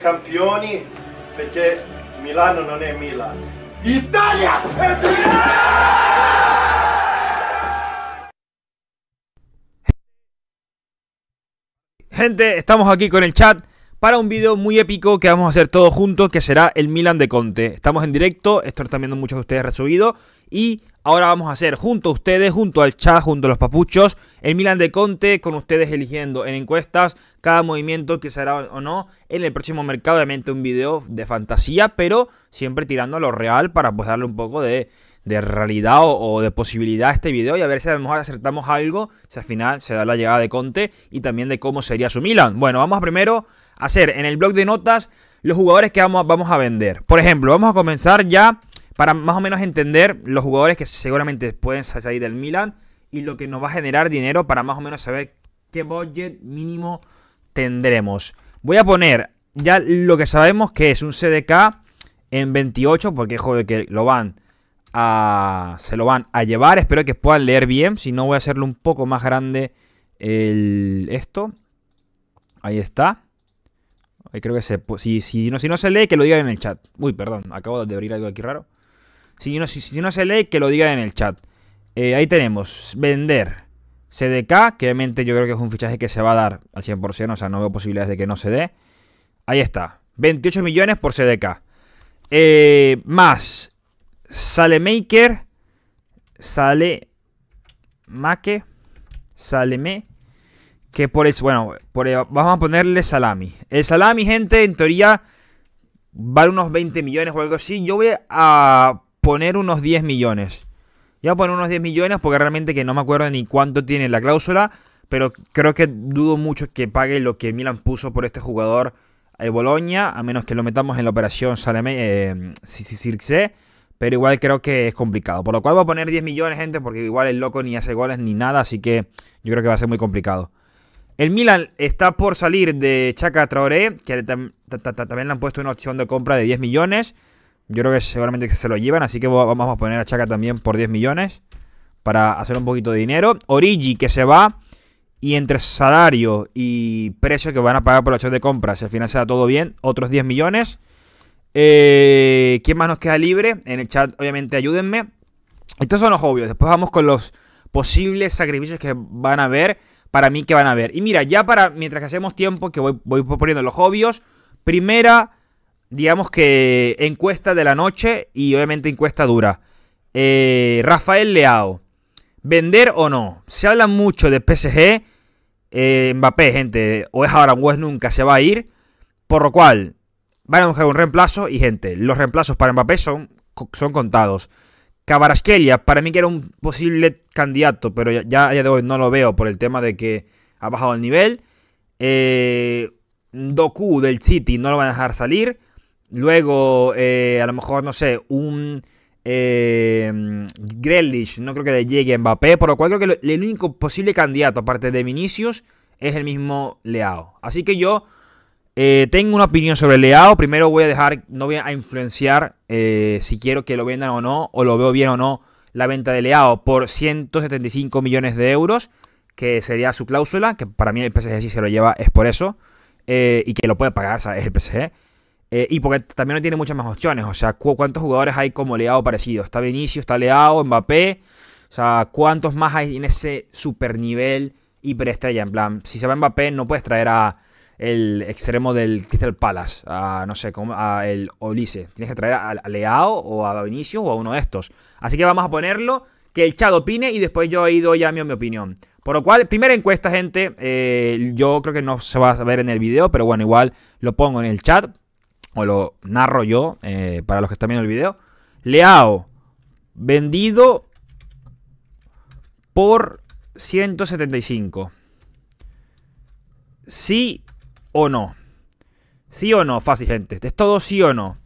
campioni porque Milano no è Milan. Italia Gente, estamos aquí con el chat para un video muy épico que vamos a hacer todos juntos, que será el Milan de Conte. Estamos en directo, esto también viendo muchos de ustedes resubido, y Ahora vamos a hacer junto a ustedes, junto al chat, junto a los papuchos, el Milan de Conte con ustedes eligiendo en encuestas cada movimiento que será o no en el próximo mercado. Obviamente un video de fantasía, pero siempre tirando a lo real para pues darle un poco de, de realidad o, de posibilidad a este video y a ver si a lo mejor acertamos algo, si al final se da la llegada de Conte y también de cómo sería su Milan. Bueno, vamos primero a hacer en el blog de notas los jugadores que vamos a vender. Por ejemplo, vamos a comenzar ya para más o menos entender los jugadores que seguramente pueden salir del Milan y lo que nos va a generar dinero para más o menos saber qué budget mínimo tendremos. Voy a poner ya lo que sabemos que es un CDK en 28, porque joder que lo van a, se lo van a llevar. Espero que puedan leer bien, si no voy a hacerlo un poco más grande el, esto. Ahí está. creo que se, si, si, no, si no se lee, que lo digan en el chat. Uy, perdón, acabo de abrir algo aquí raro. Si no, se lee, que lo digan en el chat. Eh, ahí tenemos, vender CDK, que obviamente yo creo que es un fichaje que se va a dar al 100%, o sea, no veo posibilidades de que no se dé. Ahí está, 28 millones por CDK. Eh, más, Salemaker, Sale, Make, Saleme, que por eso, bueno, vamos a ponerle salami. El salami, gente, en teoría vale unos 20 millones o algo así. Yo voy a poner unos 10 millones. Yo voy a poner unos 10 millones porque realmente que no me acuerdo ni cuánto tiene la cláusula, pero creo que dudo mucho que pague lo que Milan puso por este jugador de Boloña, a menos que lo metamos en la operación Salame, eh, pero igual creo que es complicado. Por lo cual voy a poner 10 millones, gente, porque igual el loco ni hace goles ni nada, así que yo creo que va a ser muy complicado. El Milan está por salir de Chaca Traoré, que también le han puesto una opción de compra de 10 millones. Yo creo que seguramente se lo llevan, así que vamos a poner a Chaka también por 10 millones para hacer un poquito de dinero. Origi que se va y entre salario y precio que van a pagar por la opción de compras si al final se da todo bien, otros 10 millones. Eh, ¿Quién más nos queda libre? En el chat, obviamente, ayúdenme. Estos son los obvios. Después vamos con los posibles sacrificios que van a haber. Para mí, que van a haber. Y mira, ya para mientras que hacemos tiempo, que voy, voy poniendo los obvios. Primera digamos que encuesta de la noche y obviamente encuesta dura. Eh, Rafael Leao, ¿vender o no? Se habla mucho de PSG. Eh, Mbappé, gente, o es ahora o es nunca, se va a ir. Por lo cual, van a buscar un reemplazo y, gente, los reemplazos para Mbappé son, son contados. Cabarasquelia, para mí que era un posible candidato, pero ya, a día de hoy no lo veo por el tema de que ha bajado el nivel. Eh, Doku del City no lo van a dejar salir. Luego, eh, a lo mejor, no sé, un eh, Grealish, no creo que le llegue Mbappé, por lo cual creo que el único posible candidato, aparte de Vinicius, es el mismo Leao. Así que yo eh, tengo una opinión sobre Leao. Primero voy a dejar, no voy a influenciar eh, si quiero que lo vendan o no, o lo veo bien o no, la venta de Leao por 175 millones de euros, que sería su cláusula, que para mí el PSG sí se lo lleva, es por eso, y que lo puede pagar, ¿sabes? el PSG. Eh, y porque también no tiene muchas más opciones. O sea, ¿cuántos jugadores hay como Leao parecido? Está Vinicius, está Leao, Mbappé. O sea, ¿cuántos más hay en ese super nivel hiperestrella? En plan, si se va Mbappé, no puedes traer a el extremo del Crystal Palace, a no sé, a el Olise. Tienes que traer a, Leao o a Vinicius o a uno de estos. Así que vamos a ponerlo, que el chat opine y después yo he ido ya mi, mi opinión. Por lo cual, primera encuesta, gente. Eh, yo creo que no se va a ver en el video, pero bueno, igual lo pongo en el chat lo narro yo eh, para los que están viendo el video. Leao, vendido por 175. ¿Sí o no? ¿Sí o no? Fácil, gente. Es todo sí o no.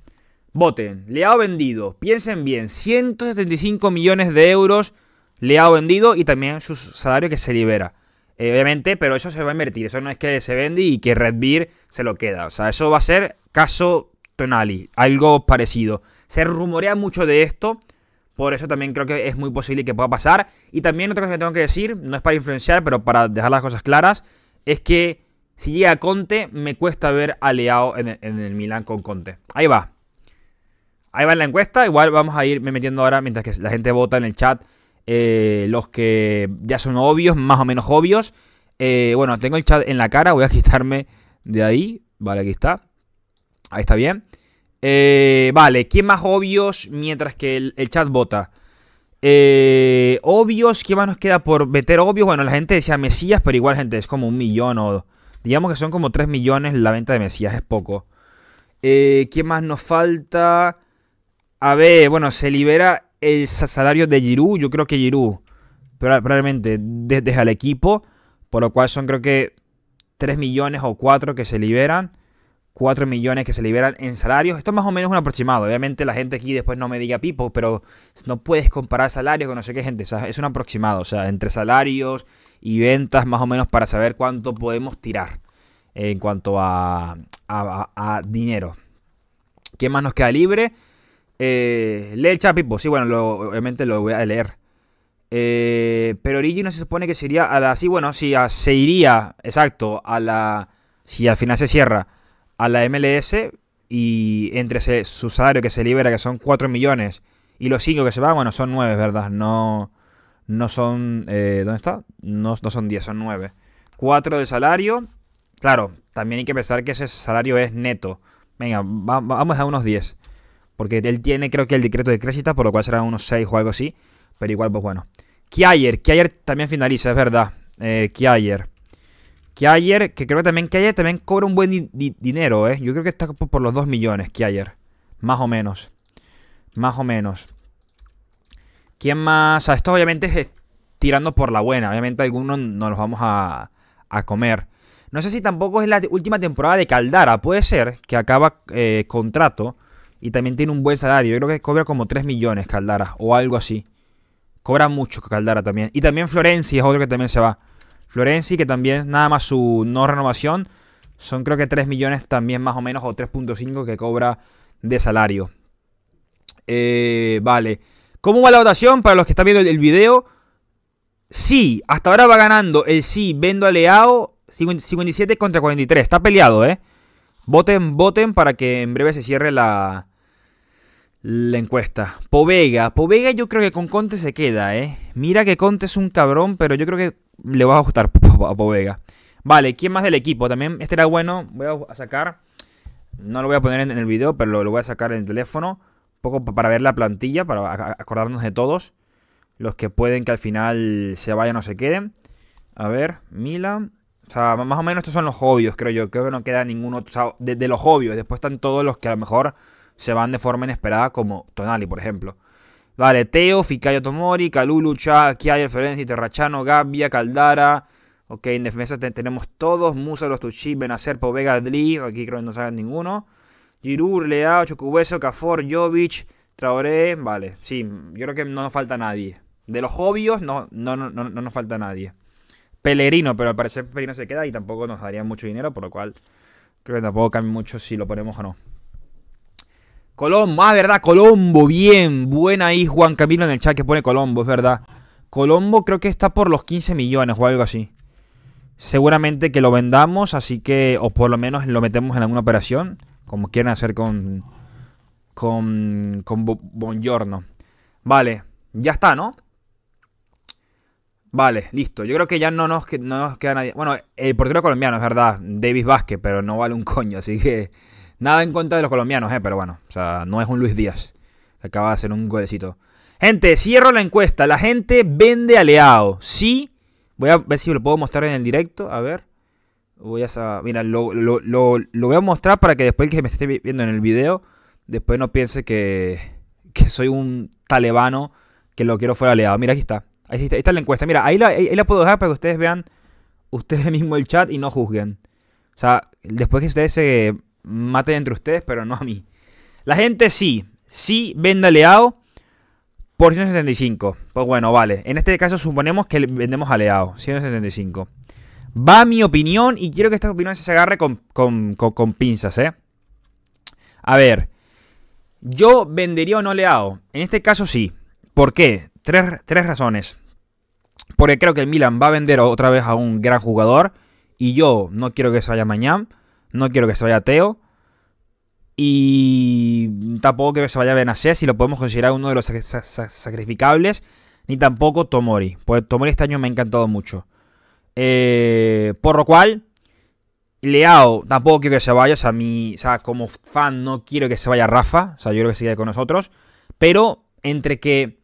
Voten. Leao vendido. Piensen bien. 175 millones de euros. le Leao vendido y también su salario que se libera. Eh, obviamente, pero eso se va a invertir. Eso no es que se vende y que Red Beer se lo queda. O sea, eso va a ser caso Tonali, algo parecido. Se rumorea mucho de esto. Por eso también creo que es muy posible que pueda pasar. Y también otra cosa que tengo que decir, no es para influenciar, pero para dejar las cosas claras, es que si llega Conte, me cuesta ver aliado en el, en Milan con Conte. Ahí va. Ahí va la encuesta. Igual vamos a ir metiendo ahora mientras que la gente vota en el chat eh, los que ya son obvios, más o menos obvios. Eh, bueno, tengo el chat en la cara, voy a quitarme de ahí. Vale, aquí está. Ahí está bien. Eh, vale, ¿quién más obvios mientras que el, chat vota? obvios, ¿qué más nos queda por meter obvios? Bueno, la gente decía Mesías, pero igual, gente, es como un millón o... Digamos que son como 3 millones la venta de Mesías, es poco. ¿Qué más nos falta? A ver, bueno, se libera el salario de Giroud. Yo creo que Giroud probablemente desde el equipo, por lo cual son creo que 3 millones o 4 que se liberan. 4 millones que se liberan en salarios. Esto es más o menos un aproximado. Obviamente la gente aquí después no me diga pipo, pero no puedes comparar salarios con no sé qué gente. es un aproximado. O sea, entre salarios y ventas más o menos para saber cuánto podemos tirar en cuanto a, a dinero. ¿Qué más nos queda libre? Eh, lee el chat, Pipo. Sí, bueno, obviamente lo voy a leer. Eh, pero Origin no se supone que se iría a la. Sí, bueno, si se iría, exacto, a la. Si al final se cierra, a la MLS. Y entre ese, su salario que se libera, que son 4 millones, y los 5 que se van, bueno, son 9, ¿verdad? No, no son. Eh, ¿Dónde está? No, son 10, son 9. 4 de salario. Claro, también hay que pensar que ese salario es neto. Venga, vamos a unos 10. Porque él tiene, creo que, el decreto de crédita, por lo cual serán unos 6 o algo así. Pero igual, pues bueno. Kyayer. Kyayer también finaliza, es verdad. Eh, Kyayer, que creo que también también cobra un buen dinero, ¿eh? Yo creo que está por los 2 millones, Kiayer. Más o menos. Más o menos. ¿Quién más? O sea, esto obviamente es tirando por la buena. Obviamente algunos no los vamos a, comer. No sé si tampoco es la última temporada de Caldara. Puede ser que acaba eh, contrato. Y también tiene un buen salario. Yo creo que cobra como 3 millones Caldara o algo así. Cobra mucho Caldara también. Y también Florenzi es otro que también se va. Florenzi que también nada más su no renovación son creo que 3 millones también más o menos o 3.5 que cobra de salario. Eh, vale. ¿Cómo va la votación para los que están viendo el video? Sí, hasta ahora va ganando el sí, vendo aleado. 57 contra 43. Está peleado, ¿eh? Voten, voten para que en breve se cierre la, la encuesta. Povega. Povega yo creo que con Conte se queda, ¿eh? Mira que Conte es un cabrón, pero yo creo que le va a gustar a Povega. Vale, ¿quién más del equipo? También este era bueno. Voy a sacar. No lo voy a poner en el video, pero lo, voy a sacar en el teléfono. Un poco para ver la plantilla, para acordarnos de todos. Los que pueden que al final se vayan o se queden. A ver, Milan. O sea, más o menos estos son los obvios, creo yo. Creo que no queda ninguno. O sea, de, los obvios. Después están todos los que a lo mejor se van de forma inesperada como Tonali, por ejemplo. Vale, Teo, Ficayo Tomori, Calulu, Cha, Kiayer, y Terrachano, Gabbia, Caldara. Ok, en defensa tenemos todos. Musa, Los Tuchi, Benacer, Povega, Dli. Aquí creo que no saben ninguno. Girur Leao, Chucubueso, Cafor, Jovic, Traoré. Vale, sí, yo creo que no nos falta nadie. De los obvios no, no, no, no, nos falta nadie. Pelerino, pero al parecer Pelerino se queda y tampoco nos daría mucho dinero, por lo cual creo que tampoco cambia mucho si lo ponemos o no. Colombo, ah, verdad, Colombo, bien. Buena ahí Juan Camilo en el chat que pone Colombo, es verdad. Colombo creo que está por los 15 millones o algo así. Seguramente que lo vendamos, así que, o por lo menos lo metemos en alguna operación, como quieren hacer con, con, con Bongiorno. Vale, ya está, ¿no? Vale, listo. Yo creo que ya no nos, no nos queda nadie. Bueno, el portero colombiano, es verdad, Davis Vázquez, pero no vale un coño, así que... Nada en contra de los colombianos, eh, pero bueno, o sea, no es un Luis Díaz. Acaba de hacer un golecito. Gente, cierro la encuesta. La gente vende aliado. Sí. Voy a ver si lo puedo mostrar en el directo. A ver. Voy a Mira, lo, voy a mostrar para que después el que me esté viendo en el video, después no piense que, que soy un talebano que lo quiero fuera aliado. Mira, aquí está. Ahí está, la encuesta. Mira, ahí la, la puedo dejar para que ustedes vean ustedes mismos el chat y no juzguen. O sea, después que ustedes se Mate entre ustedes, pero no a mí. La gente sí, sí venda Leao por 175. Pues bueno, vale. En este caso suponemos que vendemos a Leao, 175. Va mi opinión y quiero que esta opinión se agarre con, pinzas, ¿eh? A ver, yo vendería o no Leao. En este caso sí. ¿Por qué? Tres, tres razones. Porque creo que el Milan va a vender otra vez a un gran jugador y yo no quiero que se vaya mañana. No quiero que se vaya Teo. Y tampoco quiero que se vaya Benacer si lo podemos considerar uno de los sacrificables. Ni tampoco Tomori. Pues Tomori este año me ha encantado mucho. Eh, por lo cual, Leao tampoco quiero que se vaya. O sea, o sea, como fan no quiero que se vaya Rafa. O sea, yo creo que sigue con nosotros. Pero entre que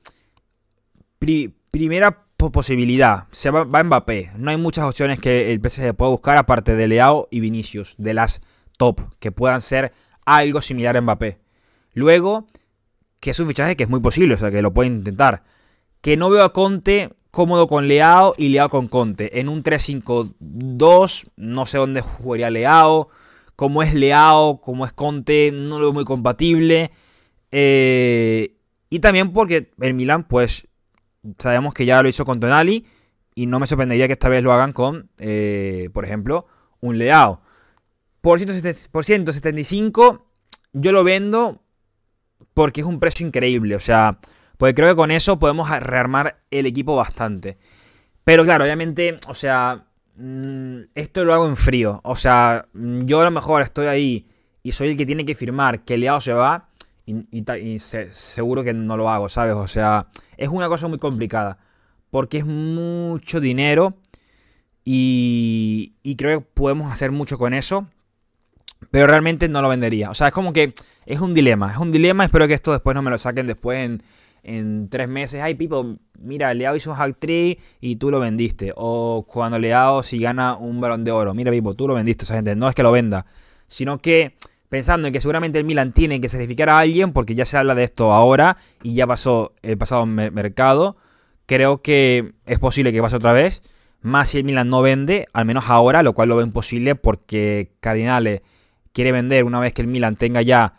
primera posibilidad. Se va, va, Mbappé. No hay muchas opciones que el PSG pueda buscar aparte de Leao y Vinicius, de las top, que puedan ser algo similar a Mbappé. Luego, que es un fichaje que es muy posible, o sea, que lo pueden intentar. Que no veo a Conte cómodo con Leao y Leao con Conte. En un 3-5-2, no sé dónde jugaría Leao. Cómo es Leao, cómo es Conte, no lo veo muy compatible. Eh, y también porque el Milan, pues, sabemos que ya lo hizo con Tonali y no me sorprendería que esta vez lo hagan con, eh, por ejemplo, un Leao. Por, 175 yo lo vendo porque es un precio increíble, o sea, pues creo que con eso podemos rearmar el equipo bastante. Pero claro, obviamente, o sea, mm, esto lo hago en frío. O sea, mm, yo a lo mejor estoy ahí y soy el que tiene que firmar que Leao se va y, seguro que no lo hago, ¿sabes? O sea, es una cosa muy complicada porque es mucho dinero y, y, creo que podemos hacer mucho con eso, pero realmente no lo vendería. O sea, es como que es un dilema, es un dilema, espero que esto después no me lo saquen después en, en tres meses. Ay, Pipo, mira, Leao hizo un actriz y tú lo vendiste. O cuando Leao si gana un balón de oro, mira, Pipo, tú lo vendiste. O sea, gente, no es que lo venda, sino que pensando en que seguramente el Milan tiene que certificar a alguien, porque ya se habla de esto ahora y ya pasó el pasado mercado, creo que es posible que pase otra vez. Más si el Milan no vende, al menos ahora, lo cual lo ven imposible porque Cardinale quiere vender una vez que el Milan tenga ya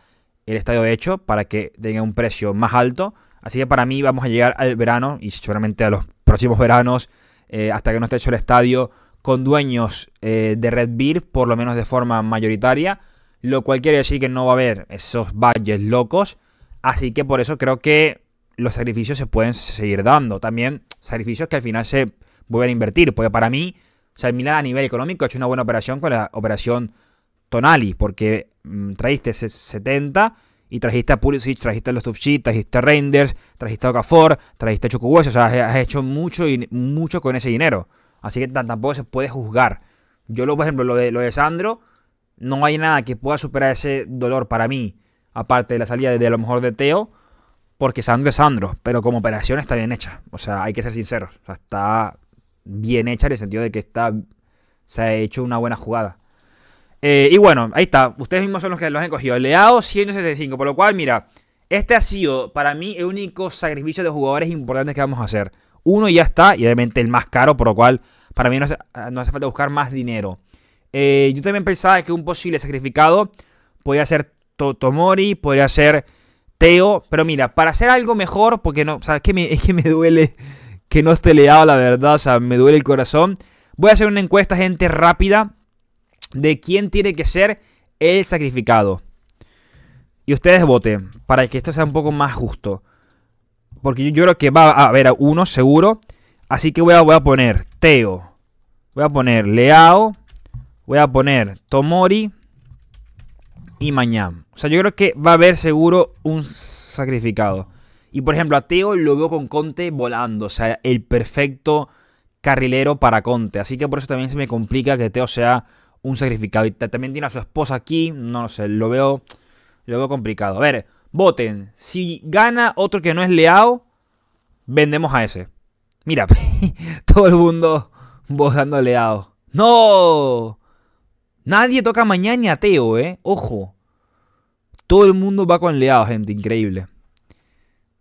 el estadio hecho para que tenga un precio más alto. Así que para mí vamos a llegar al verano y seguramente a los próximos veranos, eh, hasta que no esté hecho el estadio, con dueños eh, de Red Beer, por lo menos de forma mayoritaria lo cual quiere decir que no va a haber esos valles locos. Así que por eso creo que los sacrificios se pueden seguir dando. También sacrificios que al final se vuelven a invertir. Porque para mí, o sea, a nivel económico ha hecho una buena operación con la operación Tonali. Porque mm, trajiste 70 y trajiste a Pulisic, trajiste a los Tufchit, trajiste a Reinders, trajiste a Okafor, trajiste a Chukwues. O sea, has hecho mucho, mucho con ese dinero. Así que tampoco se puede juzgar. Yo, lo, por ejemplo, lo de, lo de Sandro no hay nada que pueda superar ese dolor para mí, aparte de la salida de, a lo mejor de Teo, porque Sandro es Sandro, pero como operación está bien hecha. O sea, hay que ser sinceros. está bien hecha en el sentido de que está, se ha hecho una buena jugada. Eh, y bueno, ahí está. Ustedes mismos son los que los han cogido. Leado 175, por lo cual, mira, este ha sido para mí el único sacrificio de jugadores importantes que vamos a hacer. Uno ya está, y obviamente el más caro, por lo cual para mí no no hace falta buscar más dinero. Eh, yo también pensaba que un posible sacrificado Podría ser Totomori, podría ser Teo. Pero mira, para hacer algo mejor, porque no, ¿sabes qué? es que me duele que no esté leado, la verdad. O sea, me duele el corazón. Voy a hacer una encuesta, gente, rápida de quién tiene que ser el sacrificado. Y ustedes voten para que esto sea un poco más justo. Porque yo, creo que va a haber a uno seguro. Así que voy a, voy a poner Teo. Voy a poner Leao voy a poner Tomori y Mañam. O sea, yo creo que va a haber seguro un sacrificado. Y por ejemplo, a Teo lo veo con Conte volando. O sea, el perfecto carrilero para Conte. Así que por eso también se me complica que Teo sea un sacrificado. Y también tiene a su esposa aquí. No lo sé, lo veo, lo veo complicado. A ver, voten. Si gana otro que no es Leao, vendemos a ese. Mira, todo el mundo votando Leao. ¡No! Nadie toca mañana ni ateo, ¿eh? Ojo. Todo el mundo va con Leao, gente. Increíble.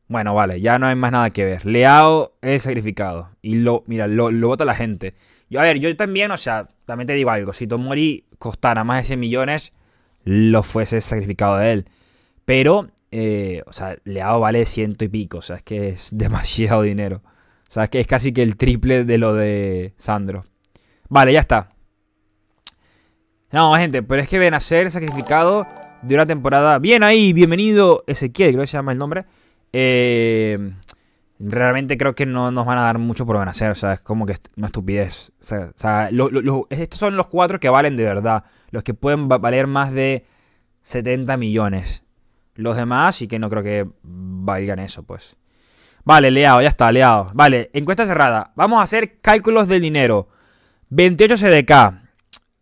Bueno, vale, ya no hay más nada que ver. Leao es sacrificado. Y lo, mira, lo, vota la gente. Yo, a ver, yo también, o sea, también te digo algo. Si Tomori costara más de 100 millones, lo fuese sacrificado de él. Pero, eh, o sea, Leao vale ciento y pico. O sea, es que es demasiado dinero. O sea, es que es casi que el triple de lo de Sandro. Vale, ya está. No, gente, pero es que a ser sacrificado de una temporada. Bien ahí, bienvenido Ezequiel, creo que se llama el nombre. Eh, realmente creo que no nos van a dar mucho por Benacer, o sea, es como que una estupidez. O sea, estos son los cuatro que valen de verdad, los que pueden valer más de 70 millones. Los demás, y que no creo que valgan eso, pues. Vale, leado, ya está, leado. Vale, encuesta cerrada. Vamos a hacer cálculos del dinero. 28 CDK.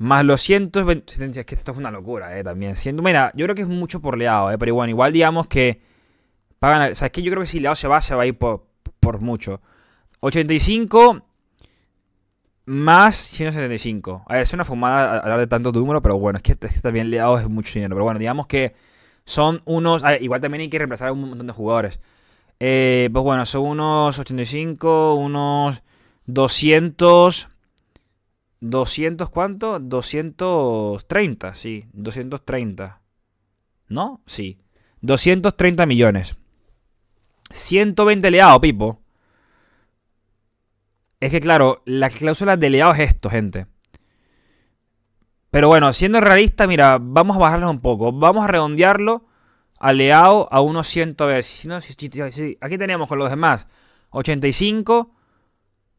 Más los 120... Es que esto es una locura, eh, también. mira, yo creo que es mucho por Leao, eh, pero bueno, igual digamos que. Pagan. O que yo creo que si Leao se va, se va a ir por, por mucho. 85 más 175. A ver, es una fumada hablar de tanto número, pero bueno, es que, también Leao es mucho dinero. Pero bueno, digamos que son unos. igual también hay que reemplazar a un montón de jugadores. Eh, pues bueno, son unos 85, unos 200. 200, ¿cuánto? 230, sí, 230. ¿No? Sí. 230 millones. 120 leados, Pipo. Es que claro, la cláusula de leados es esto, gente. Pero bueno, siendo realista, mira, vamos a bajarlo un poco. Vamos a redondearlo aleado a unos 100 veces. aquí tenemos con los demás 85.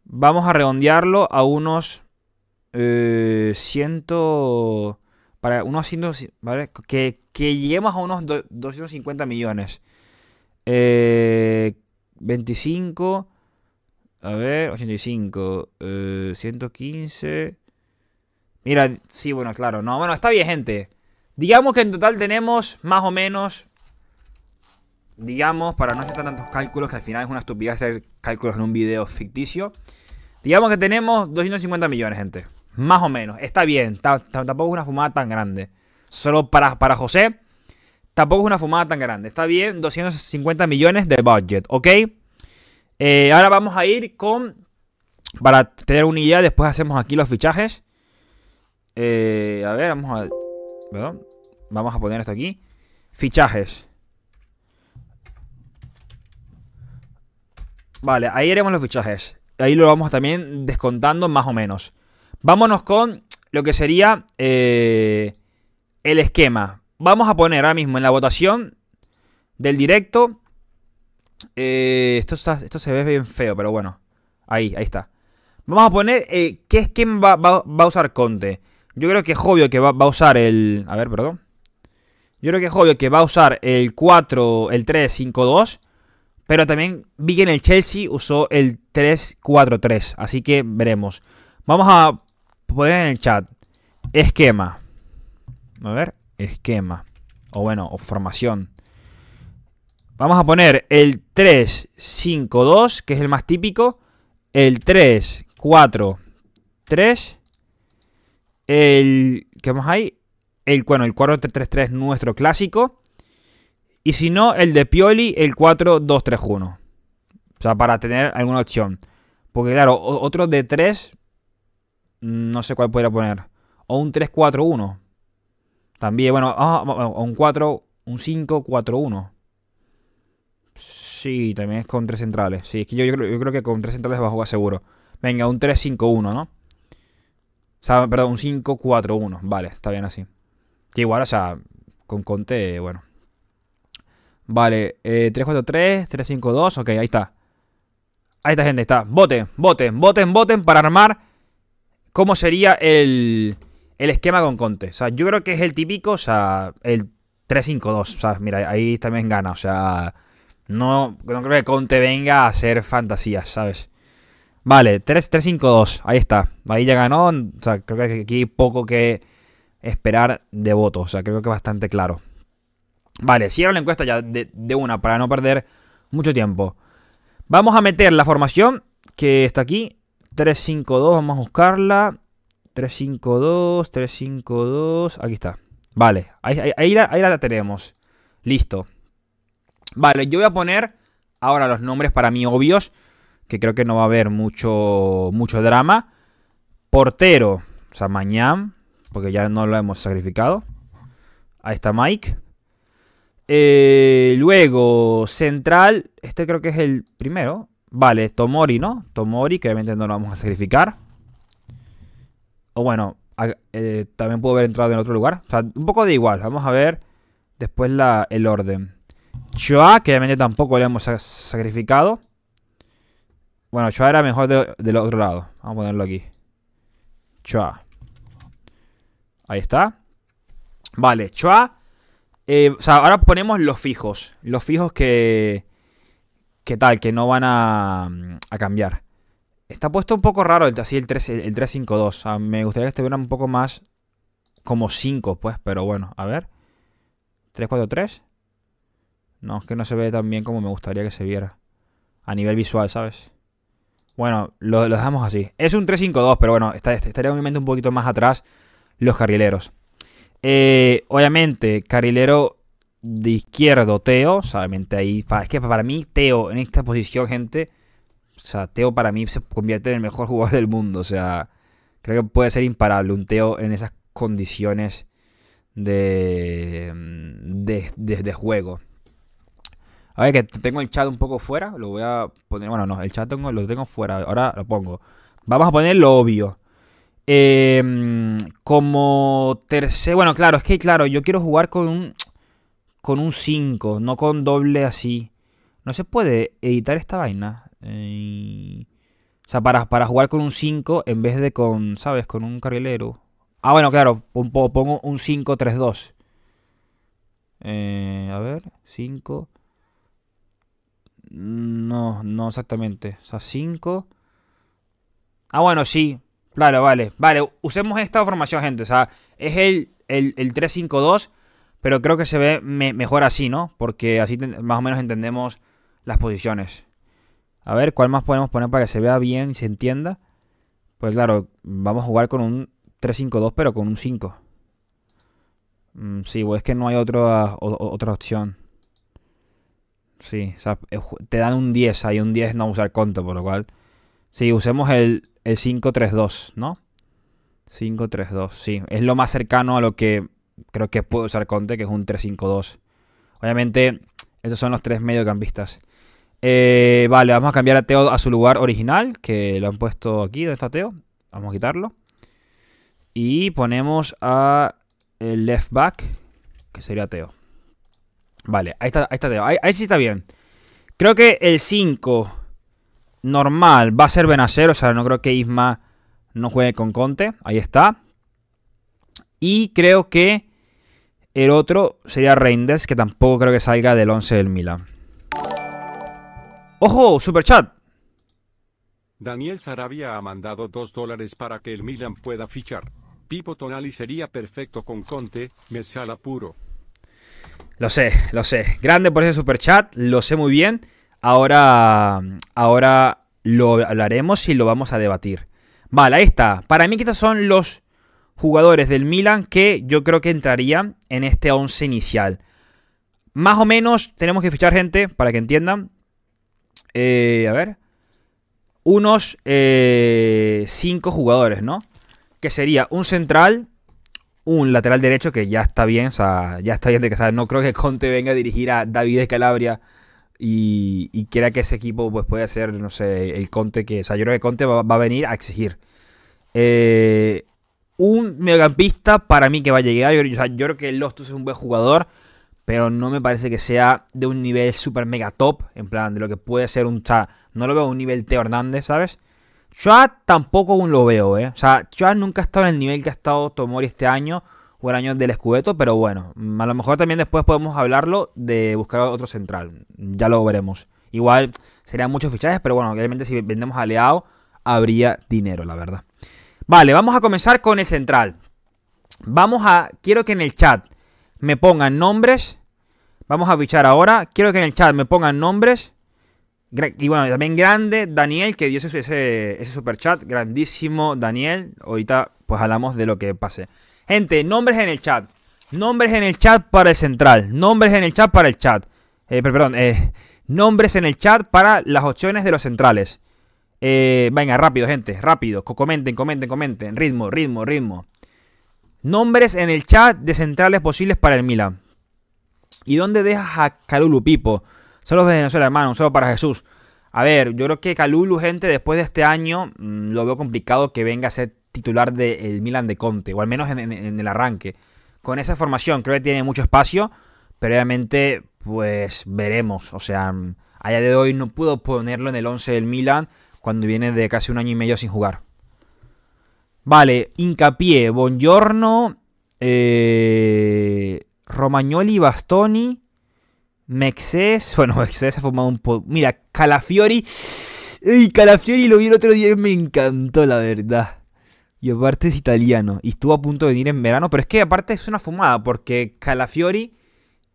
Vamos a redondearlo a unos eh, ciento, para unos 100, ¿vale? Que, que, lleguemos a unos 250 millones. 25, eh, a ver, 85, eh, 115. Mira, sí, bueno, claro, no, bueno, está bien, gente. Digamos que en total tenemos más o menos, digamos, para no hacer tantos cálculos, que al final es una estupidez hacer cálculos en un video ficticio. Digamos que tenemos 250 millones, gente. Más o menos. Está bien. tampoco es una fumada tan grande. Solo para, para José. Tampoco es una fumada tan grande. Está bien. 250 millones de budget. ¿Ok? Eh, ahora vamos a ir con... Para tener una idea, después hacemos aquí los fichajes. Eh, a ver, vamos a... Perdón. Vamos a poner esto aquí. Fichajes. Vale, ahí haremos los fichajes. Ahí lo vamos también descontando más o menos. Vámonos con lo que sería eh, el esquema. Vamos a poner ahora mismo en la votación del directo. Eh, esto, esto se ve bien feo, pero bueno. Ahí, ahí está. Vamos a poner eh, qué esquema va, va, va, a usar Conte. Yo creo que es obvio que va, a usar el... A ver, perdón. Yo creo que es obvio que va a usar el 4, el 3-5-2. Pero también vi que en el Chelsea usó el 3-4-3. Así que veremos. Vamos a poner en el chat esquema. A ver, esquema. O bueno, o formación. Vamos a poner el 3, 5, 2, que es el más típico. El 3, 4, 3. El... ¿Qué más hay? El, bueno, el 4-3-3-3 nuestro clásico. Y si no, el de Pioli, el 4-2-3-1. O sea, para tener alguna opción. Porque claro, otro de 3 no sé cuál podría poner. O un 3-4-1. También, bueno, o ah, ah, ah, un 4, un 5-4-1. Sí, también es con tres centrales. Sí, es que yo, creo que con tres centrales va a jugar seguro. Venga, un 3-5-1, ¿no? O sea, perdón, un 5-4-1. Vale, está bien así. Que igual, o sea, con Conte, bueno. Vale, 3-4-3, eh, 3-5-2, ok, ahí está. Ahí está, gente, ahí está. Voten, voten, voten, voten para armar cómo sería el, esquema con Conte. O sea, yo creo que es el típico, o sea, el 3-5-2. O sea, mira, ahí también gana. O sea, no, creo que Conte venga a hacer fantasías, ¿sabes? Vale, 3-5-2. Ahí está. Ahí ya ganó. O sea, creo que aquí poco que esperar de voto O sea, creo que bastante claro. Vale, cierro la encuesta ya de una para no perder mucho tiempo. Vamos a meter la formación que está aquí 352, vamos a buscarla. 352, 352, aquí está. Vale, ahí, la, ahí la tenemos. Listo. Vale, yo voy a poner ahora los nombres para mí obvios, que creo que no va a haber mucho, mucho drama. Portero, o sea, porque ya no lo hemos sacrificado. Ahí está Mike. Eh, luego, central, este creo que es el primero. Vale, Tomori, ¿no? Tomori, que obviamente no lo vamos a sacrificar. O bueno, eh, también puedo haber entrado en otro lugar. O sea, un poco de igual. Vamos a ver después la, el orden. Choa, que obviamente tampoco le hemos sacrificado. Bueno, Choa era mejor del otro lado. Vamos a ponerlo aquí. Choa. Ahí está. Vale, Choa. Eh, o sea, ahora ponemos los fijos. Los fijos que, ¿Qué tal, que no van a, cambiar. Está puesto un poco raro así el 3, el, 352. Ah, me gustaría que estuviera un poco más como 5, pues, pero bueno, a ver. 343. No, es que no se ve tan bien como me gustaría que se viera. A nivel visual, ¿sabes? Bueno, lo, dejamos así. Es un 352, pero bueno, este, estaría obviamente un poquito más atrás los carrileros. Eh, obviamente, carrilero de izquierdo Teo. O ahí. Es que para mí, Teo en esta posición, gente. O sea, Teo para mí se convierte en el mejor jugador del mundo. O sea, creo que puede ser imparable un Teo en esas condiciones de, mm, de, juego. A ver, que tengo el chat un poco fuera. Lo voy a poner. Bueno, no, el chat lo tengo fuera. Ahora lo pongo. Vamos a poner lo obvio. Eh, mm, como tercer. Bueno, claro, es que claro, yo quiero jugar con un con un 5, no con doble así. No se puede editar esta vaina. Eh, o sea, para, para jugar con un 5 en vez de con, ¿sabes? Con un carrilero. Ah, bueno, claro, pongo un 5-3-2. Eh, a ver, 5. No, no exactamente. O sea, 5. Ah, bueno, sí. Claro, vale. Vale, usemos esta formación, gente. O sea, es el, el, el 3-5-2 pero creo que se ve mejor así, ¿no? Porque así más o menos entendemos las posiciones. A ver, ¿cuál más podemos poner para que se vea bien y se entienda? Pues claro, vamos a jugar con un 3-5-2, pero con un 5. Mm, sí, pues es que no hay otra, otra opción. Sí, o sea, eh, te dan un 10, hay un 10 no usar conto, por lo cual... Sí, usemos el, el 5-3-2, ¿no? 5-3-2, sí. Es lo más cercano a lo que creo que puedo usar Conte, que es un 3-5-2. Obviamente, esos son los tres mediocampistas. Eh, vale, vamos a cambiar a Teo a su lugar original, que lo han puesto aquí, donde está Teo. Vamos a quitarlo. Y ponemos a el eh, left back, que sería Teo. Vale, ahí está, Teo. Ahí, ahí, sí está bien. Creo que el 5 normal va a ser Benacer, o sea, no creo que Isma no juegue con Conte. Ahí está. Y creo que el otro sería Reinders, que tampoco creo que salga del 11 del Milan. ¡Ojo! ¡Superchat! Daniel Sarabia ha mandado dos dólares para que el Milan pueda fichar. Pipo Tonali sería perfecto con Conte, me sala puro. Lo sé, lo sé. Grande por ese superchat, lo sé muy bien. Ahora, ahora lo hablaremos y lo vamos a debatir. Vale, ahí está. Para mí que estos son los jugadores del Milan que yo creo que entrarían en este 11 inicial. Más o menos tenemos que fichar gente para que entiendan. Eh, a ver. Unos 5 eh, jugadores, ¿no? Que sería un central, un lateral derecho que ya está bien, o sea, ya está bien de que, ¿sabes? No creo que Conte venga a dirigir a David de Calabria y, quiera que ese equipo pues pueda ser, no sé, el Conte que, o sea, yo creo que Conte va, va a venir a exigir. Eh, un mediocampista para mí que va a llegar. Yo, creo que Lostus es un buen jugador, pero no me parece que sea de un nivel super mega top, en plan de lo que puede ser un... O no lo veo un nivel Teo Hernández, ¿sabes? Yo tampoco aún lo veo, ¿eh? O sea, Chua nunca ha estado en el nivel que ha estado Tomori este año o el año del escudeto. pero bueno, a lo mejor también después podemos hablarlo de buscar otro central. Ya lo veremos. Igual serían muchos fichajes, pero bueno, obviamente si vendemos a habría dinero, la verdad. Vale, vamos a comenzar con el central. Vamos a... Quiero que en el chat me pongan nombres. Vamos a bichar ahora. Quiero que en el chat me pongan nombres. Y bueno, también grande Daniel, que dio ese, super chat. Grandísimo Daniel. Ahorita pues hablamos de lo que pase. Gente, nombres en el chat. Nombres en el chat para el central. Nombres en el chat para el chat. Eh, perdón, eh, nombres en el chat para las opciones de los centrales. Eh, venga, rápido, gente, rápido. Comenten, comenten, comenten. Ritmo, ritmo, ritmo. Nombres en el chat de centrales posibles para el Milan. ¿Y dónde dejas a Calulu, Pipo? Solo Venezuela, hermano, solo para Jesús. A ver, yo creo que Calulu, gente, después de este año, mm, lo veo complicado que venga a ser titular del Milan de Conte, o al menos en, el arranque. Con esa formación creo que tiene mucho espacio, pero obviamente, pues veremos. O sea, mm, a día de hoy no puedo ponerlo en el 11 del Milan, cuando viene de casi un año y medio sin jugar. Vale, hincapié, Bongiorno, eh, Romagnoli, Bastoni, Mexés. bueno, Mexés ha formado un... poco. Mira, Calafiori... ¡Ey, Calafiori lo vi el otro día y me encantó, la verdad! Y aparte es italiano. Y estuvo a punto de venir en verano. Pero es que aparte es una fumada. Porque Calafiori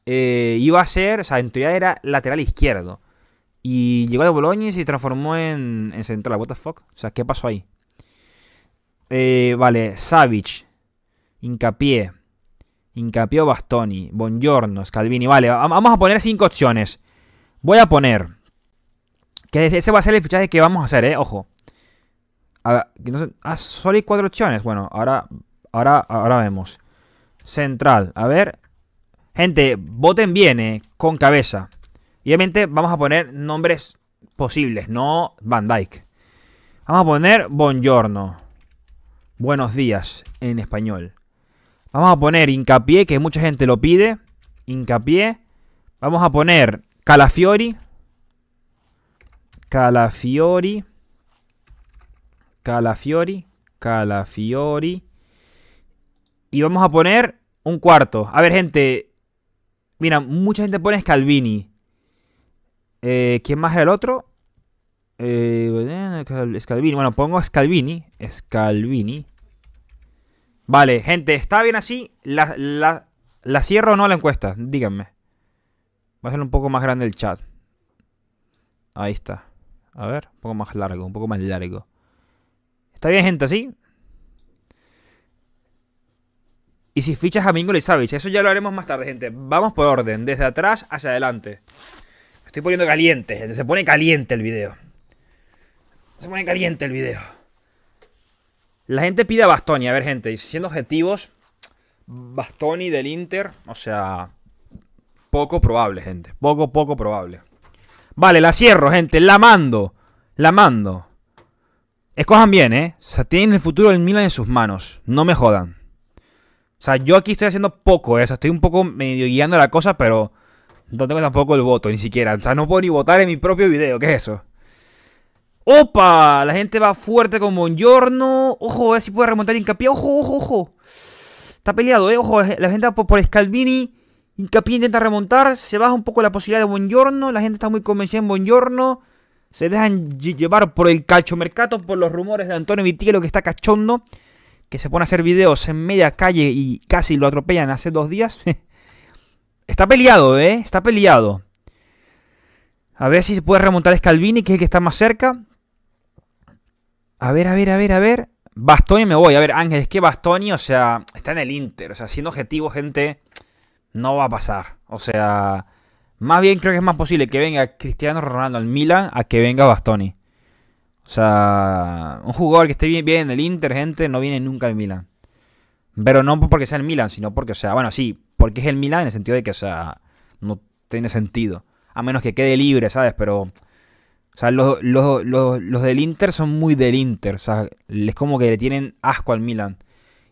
eh, iba a ser. O sea, en teoría era lateral izquierdo. Y llegó de Bologna y se transformó en, en central. What the fuck? O sea, ¿qué pasó ahí? Eh, vale, Savage. Incapié. Incapió Bastoni. Buongiorno, Scalvini. Vale, vamos a poner cinco opciones. Voy a poner. Que ese va a ser el fichaje que vamos a hacer, eh. Ojo. A ver, ah, solo hay cuatro opciones. Bueno, ahora, ahora, ahora vemos. Central. A ver. Gente, voten bien, eh. Con cabeza. Y obviamente vamos a poner nombres posibles, no Van Dyke. Vamos a poner Buongiorno. Buenos días en español. Vamos a poner hincapié, que mucha gente lo pide. Hincapié. Vamos a poner Calafiori. Calafiori. Calafiori. Calafiori. Y vamos a poner un cuarto. A ver, gente. Mira, mucha gente pone Scalvini. Eh, ¿Quién más es el otro? Eh, Scalvini. Bueno, pongo Scalvini. Scalvini. Vale, gente, ¿está bien así? ¿La, la, cierro o no la encuesta? Díganme. Va a ser un poco más grande el chat. Ahí está. A ver, un poco más largo, un poco más largo. ¿Está bien, gente, así? Y si fichas a Mingo y Savage, eso ya lo haremos más tarde, gente. Vamos por orden, desde atrás hacia adelante estoy poniendo caliente. gente. Se pone caliente el video. Se pone caliente el video. La gente pide a Bastoni. A ver, gente, y siendo objetivos, Bastoni del Inter, o sea, poco probable, gente. Poco, poco probable. Vale, la cierro, gente. La mando. La mando. Escojan bien, ¿eh? O sea, tienen el futuro del Milan en sus manos. No me jodan. O sea, yo aquí estoy haciendo poco, eso eh, estoy un poco medio guiando la cosa, pero... No tengo tampoco el voto, ni siquiera. O sea, no puedo ni votar en mi propio video. ¿Qué es eso? ¡Opa! La gente va fuerte con Bongiorno. Ojo, a ver si puede remontar Incapié. Ojo, ojo, ojo. Está peleado, ¿eh? Ojo, la gente va por, Scalvini. Incapié intenta remontar. Se baja un poco la posibilidad de Bongiorno. La gente está muy convencida en Bongiorno. Se dejan llevar por el calchomercato. por los rumores de Antonio Vitielo que está cachondo. Que se pone a hacer videos en media calle y casi lo atropellan hace dos días. Está peleado, ¿eh? Está peleado. A ver si se puede remontar Scalvini, que es el que está más cerca. A ver, a ver, a ver, a ver. Bastoni me voy. A ver, Ángel, es que Bastoni, o sea, está en el Inter. O sea, siendo objetivo, gente, no va a pasar. O sea, más bien creo que es más posible que venga Cristiano Ronaldo al Milan a que venga Bastoni. O sea, un jugador que esté bien, bien en el Inter, gente, no viene nunca al Milan. Pero no porque sea el Milan, sino porque, o sea, bueno, sí, porque es el Milan en el sentido de que, o sea, no tiene sentido. A menos que quede libre, ¿sabes? Pero, o sea, los, los, los, del Inter son muy del Inter. O sea, es como que le tienen asco al Milan.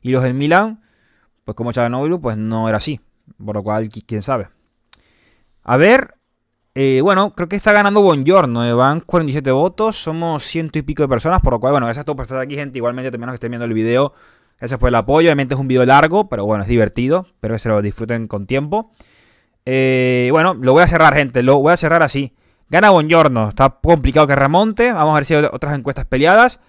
Y los del Milan, pues como Chalanoglu, pues no era así. Por lo cual, quién sabe. A ver, eh, bueno, creo que está ganando Buongiorno. Eh, van 47 votos, somos ciento y pico de personas, por lo cual, bueno, gracias a todos por estar aquí, gente. Igualmente, también los que estén viendo el video, ese fue el apoyo. Obviamente es un video largo, pero bueno, es divertido. Espero que se lo disfruten con tiempo. Eh, bueno, lo voy a cerrar, gente. Lo voy a cerrar así. Gana Bongiorno. Está complicado que remonte. Vamos a ver si hay otras encuestas peleadas.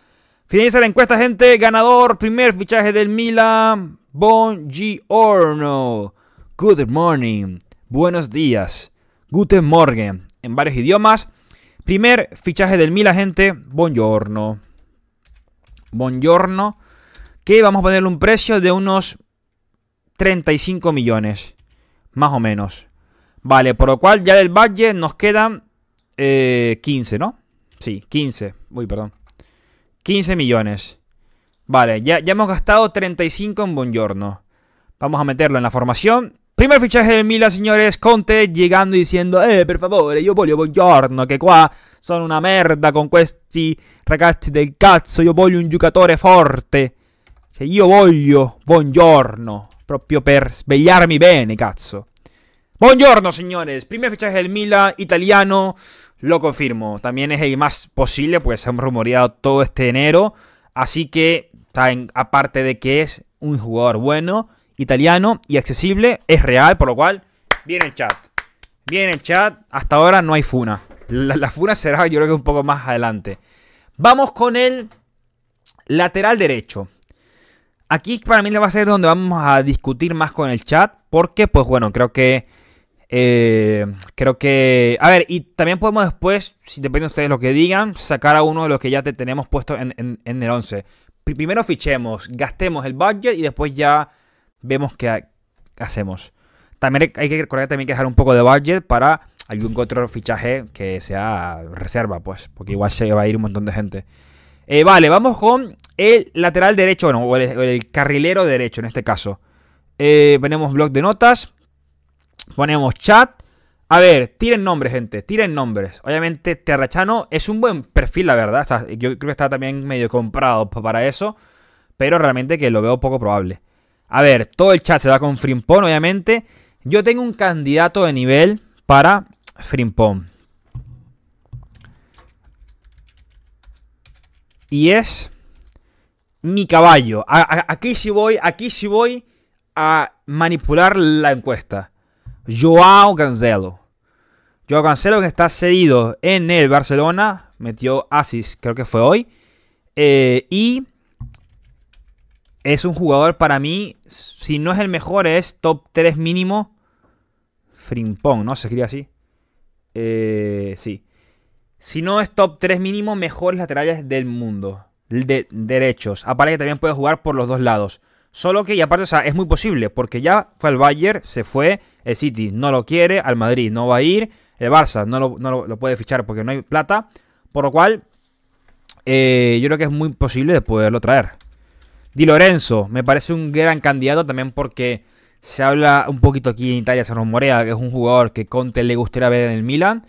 Finaliza la encuesta, gente. Ganador, primer fichaje del Milan. Bongiorno. Good morning. Buenos días. Guten Morgen. En varios idiomas. Primer fichaje del Milan, gente. Buongiorno Bongiorno que vamos a ponerle un precio de unos 35 millones, más o menos. Vale, por lo cual ya del budget nos quedan 15, eh, ¿no? Sí, 15. Uy, perdón. 15 millones. Vale, ya, ya hemos gastado 35 en Buongiorno. Vamos a meterlo en la formación. Primer fichaje del Mila, señores. Conte llegando y diciendo, eh, per favore, yo voglio buongiorno, Que qua son una merda con questi ragazzi del cazzo, Yo voglio un giocatore forte. Se io voglio, buongiorno, proprio per svegliarmi bene, cazzo. Buongiorno, señores. Primer fichaje del Mila, italiano, lo confirmo. También es el más posible, porque se han rumoreado todo este enero. Así que, aparte de que es un jugador bueno, italiano y accesible, es real, por lo cual, viene el chat. Viene el chat, hasta ahora no hay funa. La, la funa será yo creo que un poco más adelante. Vamos con el lateral derecho. Aquí para mí le va a ser donde vamos a discutir más con el chat, porque pues bueno, creo que... Eh, creo que... A ver, y también podemos después, si depende de ustedes lo que digan, sacar a uno de los que ya te tenemos puesto en, el 11. Primero fichemos, gastemos el budget y después ya vemos qué hacemos. También hay que recordar también que dejar un poco de budget para algún otro fichaje que sea reserva, pues, porque igual se va a ir un montón de gente. Eh, vale, vamos con el lateral derecho, bueno, o el, carrilero derecho en este caso. Eh, ponemos blog de notas. Ponemos chat. A ver, tiren nombres, gente. Tiren nombres. Obviamente, Terrachano es un buen perfil, la verdad. yo creo que está también medio comprado para eso. Pero realmente que lo veo poco probable. A ver, todo el chat se va con Frimpón, obviamente. Yo tengo un candidato de nivel para Frimpón. Y es mi caballo. aquí sí voy, aquí voy a manipular la encuesta. Joao Cancelo. Joao Cancelo que está cedido en el Barcelona. Metió Asis, creo que fue hoy. Eh, y es un jugador para mí, si no es el mejor, es top 3 mínimo. Frimpón, ¿no? Se escribe así. Eh, sí. Si no es top 3 mínimo, mejores laterales del mundo de derechos. Aparte que también puede jugar por los dos lados. Solo que, y aparte, es muy posible, porque ya fue al Bayern, se fue, el City no lo quiere, al Madrid no va a ir, el Barça no lo, puede fichar porque no hay plata, por lo cual eh, yo creo que es muy posible de poderlo traer. Di Lorenzo, me parece un gran candidato también porque se habla un poquito aquí en Italia, se Morea que es un jugador que Conte le gustaría ver en el Milan.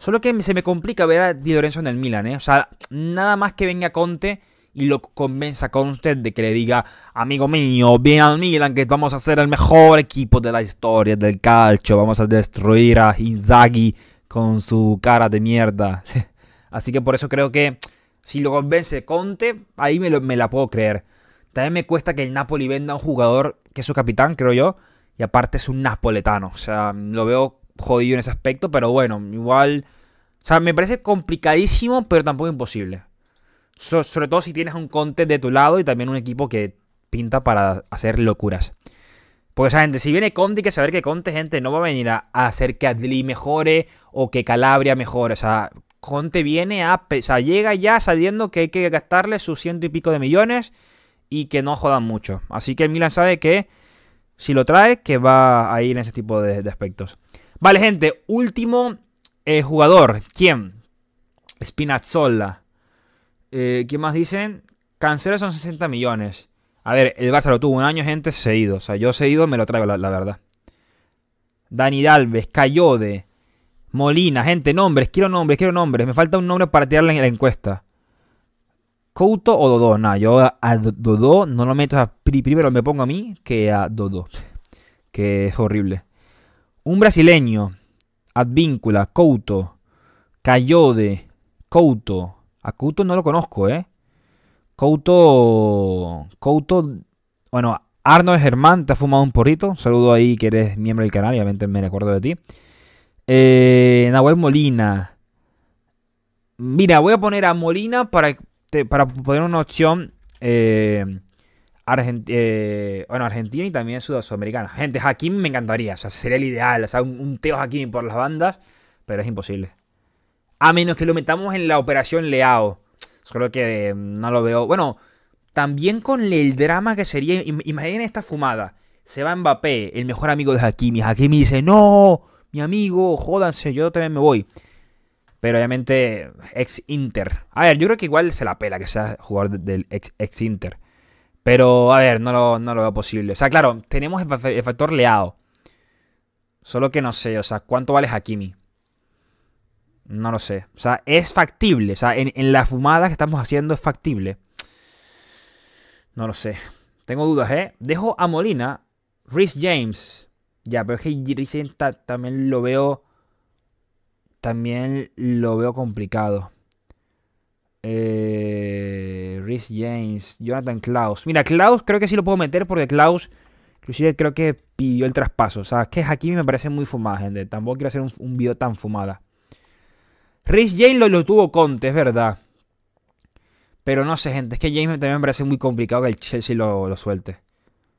Solo que se me complica ver a Di Lorenzo en el Milan, ¿eh? O sea, nada más que venga Conte y lo convenza Conte de que le diga, amigo mío, bien al Milan, que vamos a ser el mejor equipo de la historia del calcio, vamos a destruir a Inzaghi con su cara de mierda. Así que por eso creo que si lo convence Conte, ahí me, me la puedo creer. También me cuesta que el Napoli venda a un jugador que es su capitán, creo yo. Y aparte es un napoletano. O sea, lo veo jodido en ese aspecto, pero bueno, igual. O sea, me parece complicadísimo, pero tampoco imposible. sobre todo si tienes un Conte de tu lado y también un equipo que pinta para hacer locuras. Porque esa gente, si viene Conte, hay que saber que Conte, gente, no va a venir a, hacer que Adli mejore o que Calabria mejore. O sea, Conte viene a. O sea, llega ya sabiendo que hay que gastarle sus ciento y pico de millones y que no jodan mucho. Así que Milan sabe que si lo trae, que va a ir en ese tipo de aspectos. Vale, gente, último eh, jugador. ¿Quién? Spinazzola. Eh, ¿Quién más dicen? Cancelo son 60 millones. A ver, el Barça lo tuvo un año, gente, seguido. O sea, yo seguido me lo traigo, la, verdad. Dani Dalves, Cayode, Molina, gente, nombres, quiero nombres, quiero nombres. Me falta un nombre para tirarle en la encuesta. Couto o Dodó. Nah, yo a Dodó no lo meto a primero me pongo a mí que a Dodó. Que es horrible. Un brasileño, Advíncula, Couto, Cayode, Couto. A Couto no lo conozco, ¿eh? Couto. Couto. Bueno, Arnold Germán, te ha fumado un porrito. Saludo ahí que eres miembro del canal, obviamente me recuerdo de ti. Eh, Nahuel Molina. Mira, voy a poner a Molina para, para poner una opción. Eh, eh, bueno, Argentina y también Sudamericana. Gente, Hakim me encantaría. O sea, sería el ideal. O sea, un, Teo Hakim por las bandas. Pero es imposible. A menos que lo metamos en la operación Leao. Solo que mm, no lo veo. Bueno, también con el drama que sería. Imaginen esta fumada. Se va Mbappé, el mejor amigo de Hakimi. Hakimi dice: No, mi amigo, jódanse, yo también me voy. Pero obviamente, ex Inter. A ver, yo creo que igual se la pela que sea jugador del ex, ex Inter. Pero, a ver, no lo, no lo veo posible. O sea, claro, tenemos el factor leado. Solo que no sé, o sea, ¿cuánto vale Hakimi? No lo sé. O sea, es factible. O sea, en, en la fumada que estamos haciendo es factible. No lo sé. Tengo dudas, ¿eh? Dejo a Molina. Rhys James. Ya, pero es que Rhys también lo veo. También lo veo complicado. Eh, Rhys James, Jonathan Klaus. Mira, Klaus creo que sí lo puedo meter porque Klaus, inclusive creo que pidió el traspaso. O sea, que aquí me parece muy fumada, gente. Tampoco quiero hacer un, video tan fumada. Rhys James lo, lo tuvo Conte, es verdad. Pero no sé, gente. Es que James también me parece muy complicado que el Chelsea lo, lo suelte.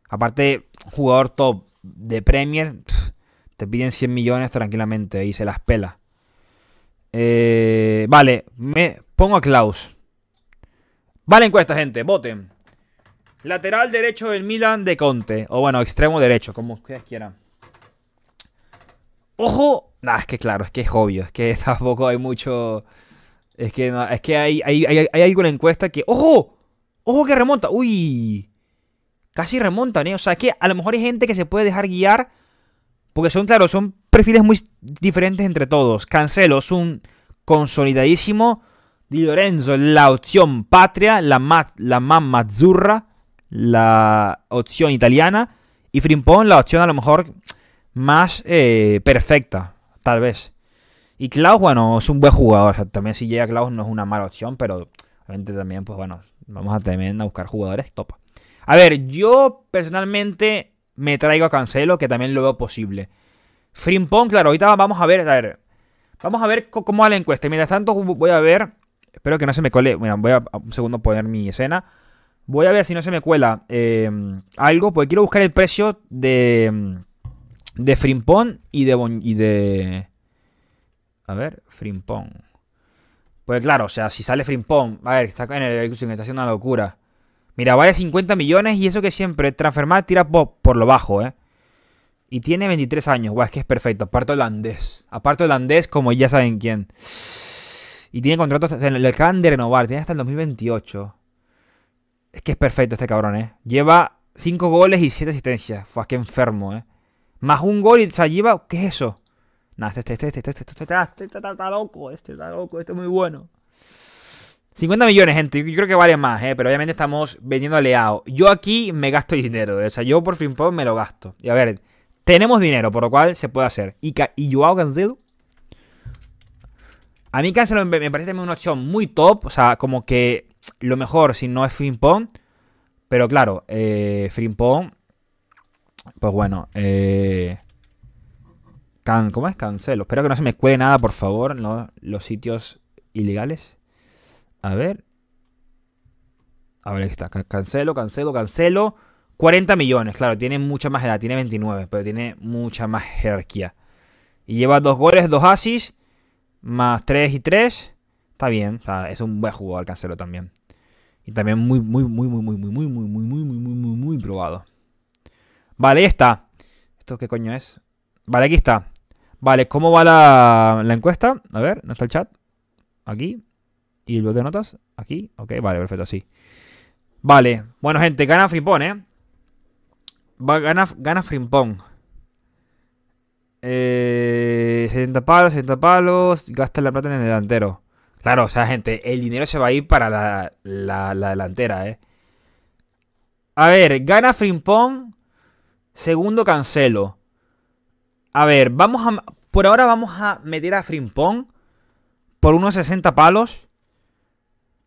Aparte, jugador top de Premier, te piden 100 millones tranquilamente y se las pela. Eh, vale, me pongo a Klaus. Vale, encuesta, gente, voten. Lateral derecho del Milan de Conte. O bueno, extremo derecho, como ustedes quieran. Ojo. Nah, es que claro, es que es obvio. Es que tampoco hay mucho. Es que, es que hay, hay, hay, hay alguna encuesta que. ¡Ojo! ¡Ojo que remonta! ¡Uy! Casi remontan, ¿eh? O sea, que a lo mejor hay gente que se puede dejar guiar. Porque son, claro, son perfiles muy diferentes entre todos. Cancelo es un consolidadísimo. Di Lorenzo, la opción patria, la, más mazzurra, la opción italiana. Y Frimpón, la opción a lo mejor más eh, perfecta, tal vez. Y Klaus, bueno, es un buen jugador. también si llega Klaus no es una mala opción, pero obviamente también, pues bueno, vamos a también a buscar jugadores top. A ver, yo personalmente me traigo a Cancelo, que también lo veo posible. Frimpong, claro, ahorita vamos a ver, a ver. Vamos a ver cómo va la encuesta. Y mientras tanto, voy a ver. Espero que no se me cole. Mira, voy a un segundo poner mi escena. Voy a ver si no se me cuela em, algo, porque quiero buscar el precio de. Mm, de Frimpong y de. a ver, Frimpong. Pues claro, o sea, si sale Frimpong, a ver, está en el está haciendo una locura. Mira, vaya 50 millones y eso que siempre, Transfermar tira por lo bajo, ¿eh? Y tiene 23 años, guau, es que es perfecto. Aparte holandés. Aparte holandés, como ya saben quién. Y tiene contratos, le acaban de renovar, tiene hasta el 2028. Es que es perfecto este cabrón, ¿eh? Lleva 5 goles y 7 asistencias. Fue que enfermo, ¿eh? Más un gol y o sea, lleva... ¿Qué es eso? Nah, este, este, este, este, este, este, este, está loco, este está loco, este es muy bueno. 50 millones, gente. Yo creo que vale más, ¿eh? Pero obviamente estamos vendiendo aliado Yo aquí me gasto dinero. O sea, yo por fin me lo gasto. Y a ver, tenemos dinero, por lo cual se puede hacer. Y, y Joao Cancelo. A mí Cancelo me parece una opción muy top. O sea, como que lo mejor si no es Frimpong. Pero claro, eh, Pues bueno. Eh, ¿Cómo es? Cancelo. Espero que no se me cuede nada, por favor. ¿no? Los sitios ilegales. A ver. A ver, aquí está. Cancelo, cancelo, cancelo. 40 millones, claro, tiene mucha más edad, tiene 29, pero tiene mucha más jerarquía. Y lleva dos goles, dos asis, más 3 y 3. Está bien, o sea, es un buen jugador Cancelo también. Y también muy, muy, muy, muy, muy, muy, muy, muy, muy, muy, muy, muy, muy, muy probado. Vale, ahí está. ¿Esto qué coño es? Vale, aquí está. Vale, ¿cómo va la, encuesta? A ver, ¿no está el chat? Aquí. ¿Y el bot de notas? Aquí. Ok, vale, perfecto, sí Vale. Bueno, gente, gana Fripón, ¿eh? gana, gana Frimpong. Eh, palos, 60 palos. Gasta la plata en el delantero. Claro, o sea, gente, el dinero se va a ir para la, delantera, ¿eh? A ver, gana Frimpong. Segundo cancelo. A ver, vamos a. Por ahora vamos a meter a Frimpong por unos 60 palos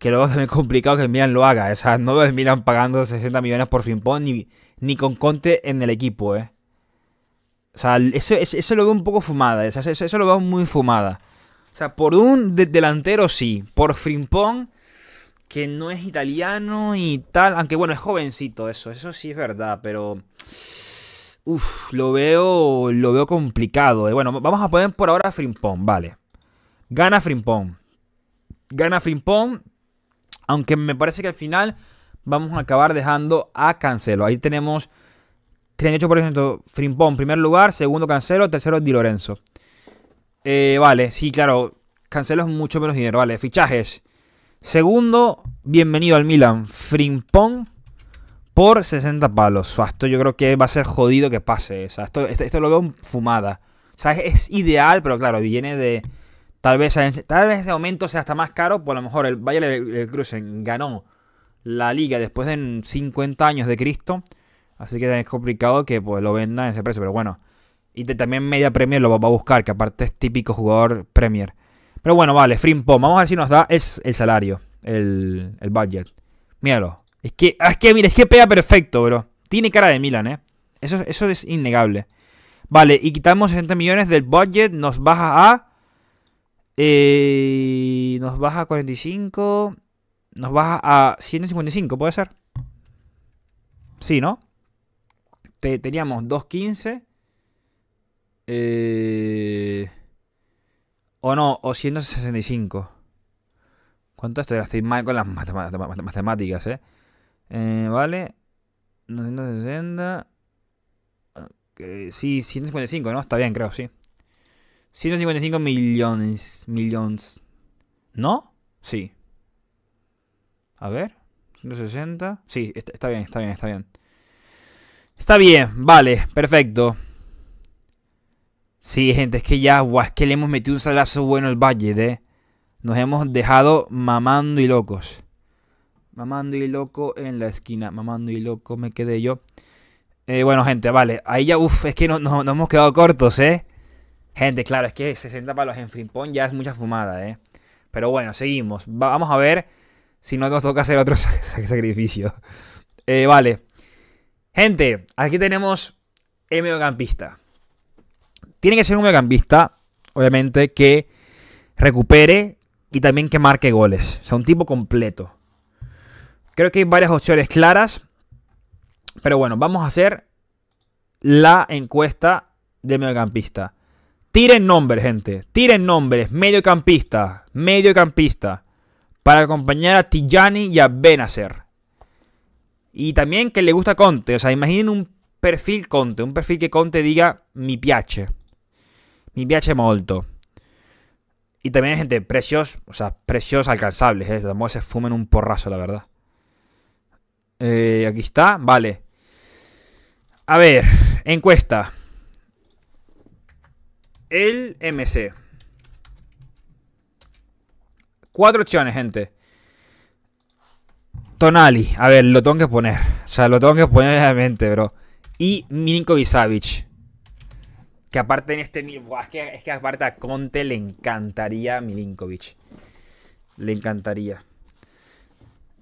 que luego también complicado que el Milan lo haga. O sea, no ves Milan pagando 60 millones por Frimpón ni, ni con Conte en el equipo, ¿eh? O sea, eso, lo veo un poco fumada. Eso, eso, lo veo muy fumada. O sea, por un delantero sí. Por Frimpón, que no es italiano y tal. Aunque bueno, es jovencito eso. Eso sí es verdad, pero... uff, lo veo, lo veo complicado. Eh. Bueno, vamos a poner por ahora a Frimpong, vale. Gana Frimpong. Gana Frimpong. Aunque me parece que al final vamos a acabar dejando a Cancelo. Ahí tenemos 38% Frimpón, primer lugar, segundo Cancelo, tercero Di Lorenzo. Eh, vale, sí, claro, Cancelo es mucho menos dinero. Vale, fichajes. Segundo, bienvenido al Milan, Frimpón por 60 palos. Esto yo creo que va a ser jodido que pase. esto, esto, lo veo fumada. O sea, es ideal, pero claro, viene de, Tal vez, tal vez ese aumento sea hasta más caro, por pues lo mejor el Bayern Leverkusen ganó la liga después de 50 años de Cristo. Así que es complicado que pues, lo venda a ese precio, pero bueno. Y también media Premier lo va a buscar, que aparte es típico jugador Premier. Pero bueno, vale, Frimpong. Vamos a ver si nos da es el salario, el, budget. Míralo. Es que, ah, es que, mira, es que pega perfecto, bro. Tiene cara de Milan, ¿eh? Eso, eso es innegable. Vale, y quitamos 60 millones del budget, nos baja a eh, nos baja a 45. Nos baja a 155, ¿puede ser? Sí, ¿no? teníamos 215. Eh, o no, o 165. ¿Cuánto estoy? Estoy mal con las matemáticas, ¿eh? eh vale. 160 sí, 155, ¿no? Está bien, creo, sí. 155 millones. Millones. ¿No? Sí. A ver. 160. Sí, está, bien, está bien, está bien. Está bien, vale, perfecto. Sí, gente, es que ya, guau, es que le hemos metido un salazo bueno al Valle, ¿eh? Nos hemos dejado mamando y locos. Mamando y loco en la esquina. Mamando y loco me quedé yo. Eh, bueno, gente, vale. Ahí ya, uff, es que nos hemos quedado cortos, ¿eh? Gente, claro, es que 60 palos en Frimpón ya es mucha fumada, ¿eh? Pero bueno, seguimos. vamos a ver si no nos toca hacer otro sacrificio. Eh, vale. Gente, aquí tenemos el mediocampista. Tiene que ser un mediocampista, obviamente, que recupere y también que marque goles. O sea, un tipo completo. Creo que hay varias opciones claras. Pero bueno, vamos a hacer la encuesta De mediocampista. Tiren nombres, gente. Tiren nombres. Mediocampista. Mediocampista. Para acompañar a Tijani y a Benacer. Y también que le gusta Conte. O sea, imaginen un perfil Conte. Un perfil que Conte diga mi piache Mi piache molto. Y también, gente, precios. O sea, precios alcanzables. ¿eh? Tampoco se fumen un porrazo, la verdad. Eh, aquí está. Vale. A ver, encuesta el MC. Cuatro opciones, gente. Tonali. A ver, lo tengo que poner. O sea, lo tengo que poner obviamente, bro. Y milinkovic Que aparte en este Es que, aparte a Conte le encantaría Milinkovic. Le encantaría.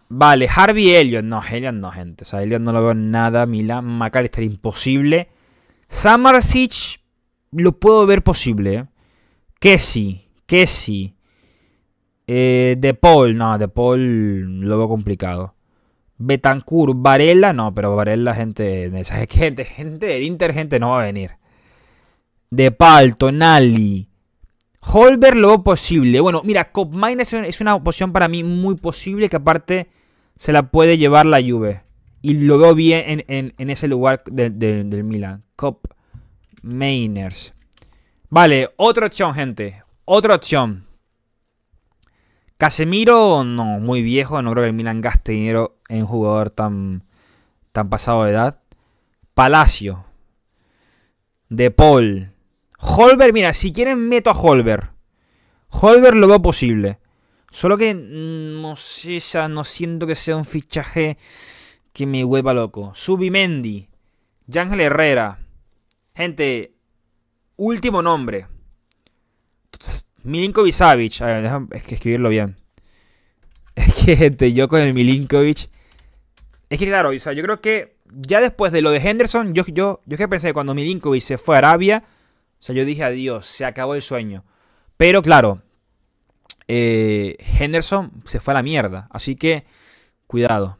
Vale, Harvey Elliot. No, Elliot no, gente. O sea, Elliot no lo veo en nada. Milan, McAllister, imposible. Samarsic, lo puedo ver posible. ¿eh? Kessi, sí. Eh, de Paul, no, De Paul lo veo complicado. Betancourt, Varela, no, pero Varela, gente, gente, gente del Inter, gente no va a venir. De Palto, Nali. Holberg lo veo posible. Bueno, mira, Copmine es una opción para mí muy posible que aparte se la puede llevar la Juve. Y lo veo bien en, ese lugar del Milan. Cop Mainers. Vale, otra opción, gente. Otra opción. Casemiro, no, muy viejo. No creo que el Milan gaste dinero en un jugador tan, tan pasado de edad. Palacio. De Paul. Holber, mira, si quieren meto a Holber. Holber lo veo posible. Solo que mm, no sé, no siento que sea un fichaje que me hueva loco. Subimendi. Yángel Herrera. Gente, último nombre. Milinkovic Savic. A ver, déjame es que escribirlo bien. Es que, gente, yo con el Milinkovic. Es que, claro, yo creo que ya después de lo de Henderson, yo, yo, yo que pensé cuando Milinkovic se fue a Arabia, o sea, yo dije adiós, se acabó el sueño. Pero claro, eh, Henderson se fue a la mierda. Así que, cuidado.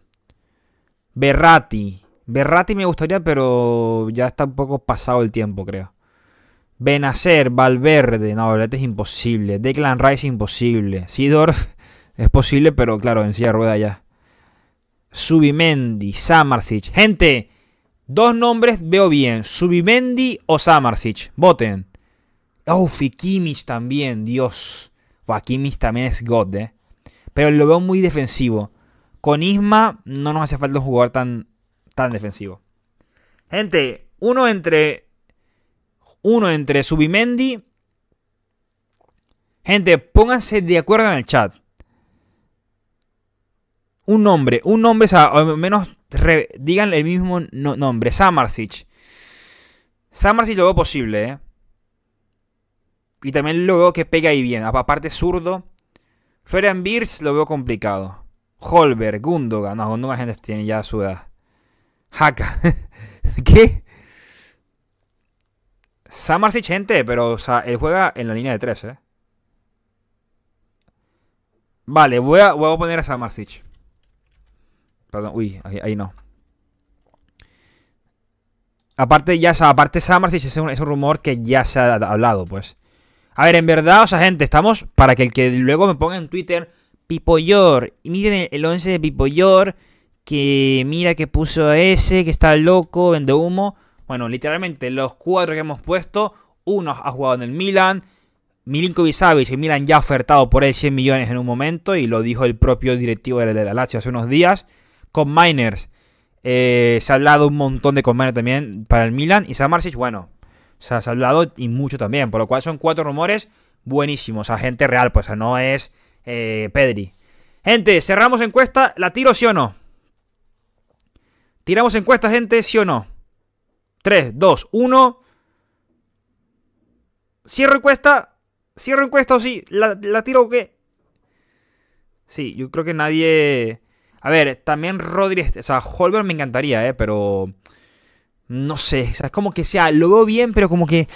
Berrati, Berrati me gustaría, pero ya está un poco pasado el tiempo, creo. Benacer, Valverde, no, Valverde es imposible. Declan Rice, imposible. Sidorf es posible, pero claro, en silla rueda ya. Subimendi, Samarsic. Gente, dos nombres veo bien. Subimendi o Samarsic. Voten. Oh, también, Dios. Fakimich también es God, eh. Pero lo veo muy defensivo. Con Isma no nos hace falta jugar tan tan defensivo. Gente, uno entre. Uno entre Subimendi. Gente, pónganse de acuerdo en el chat. Un nombre, un nombre, o menos digan el mismo nombre, Samarsic. Samarsic lo veo posible, ¿eh? Y también lo veo que pega ahí bien. Aparte zurdo. Ferenbirs lo veo complicado. Holberg, Gundogan. No, Gundogan gente tiene ya su edad. Haka. ¿Qué? Samarsic, gente, pero o sea, él juega en la línea de 3, ¿eh? Vale, voy a, voy a poner a Samarsic. Perdón, uy, ahí, no. Aparte, ya, sea, aparte Samarsic es un, es un rumor que ya se ha hablado, pues. A ver, en verdad, o sea, gente, estamos para que el que luego me ponga en Twitter, Pipoyor, y miren el 11 de Pipoyor que mira que puso ese, que está loco, vende humo. Bueno, literalmente los cuatro que hemos puesto, uno ha jugado en el Milan, Milinkovic Savic, el Milan ya ha ofertado por él 100 millones en un momento y lo dijo el propio directivo de la Lazio hace unos días. Con Miners eh, se ha hablado un montón de con también para el Milan y Samarsic, bueno, se ha hablado y mucho también, por lo cual son cuatro rumores buenísimos, a gente real, pues no es eh, Pedri. Gente, cerramos encuesta, ¿la tiro sí o no? Tiramos encuesta, gente, sí o no. 3, 2, 1. Cierro encuesta. Cierro encuesta o sí. ¿La, tiro o qué? Sí, yo creo que nadie... A ver, también Rodri... Este, o sea, Holberg me encantaría, ¿eh? Pero... No sé. O sea, es como que sea... Lo veo bien, pero como que...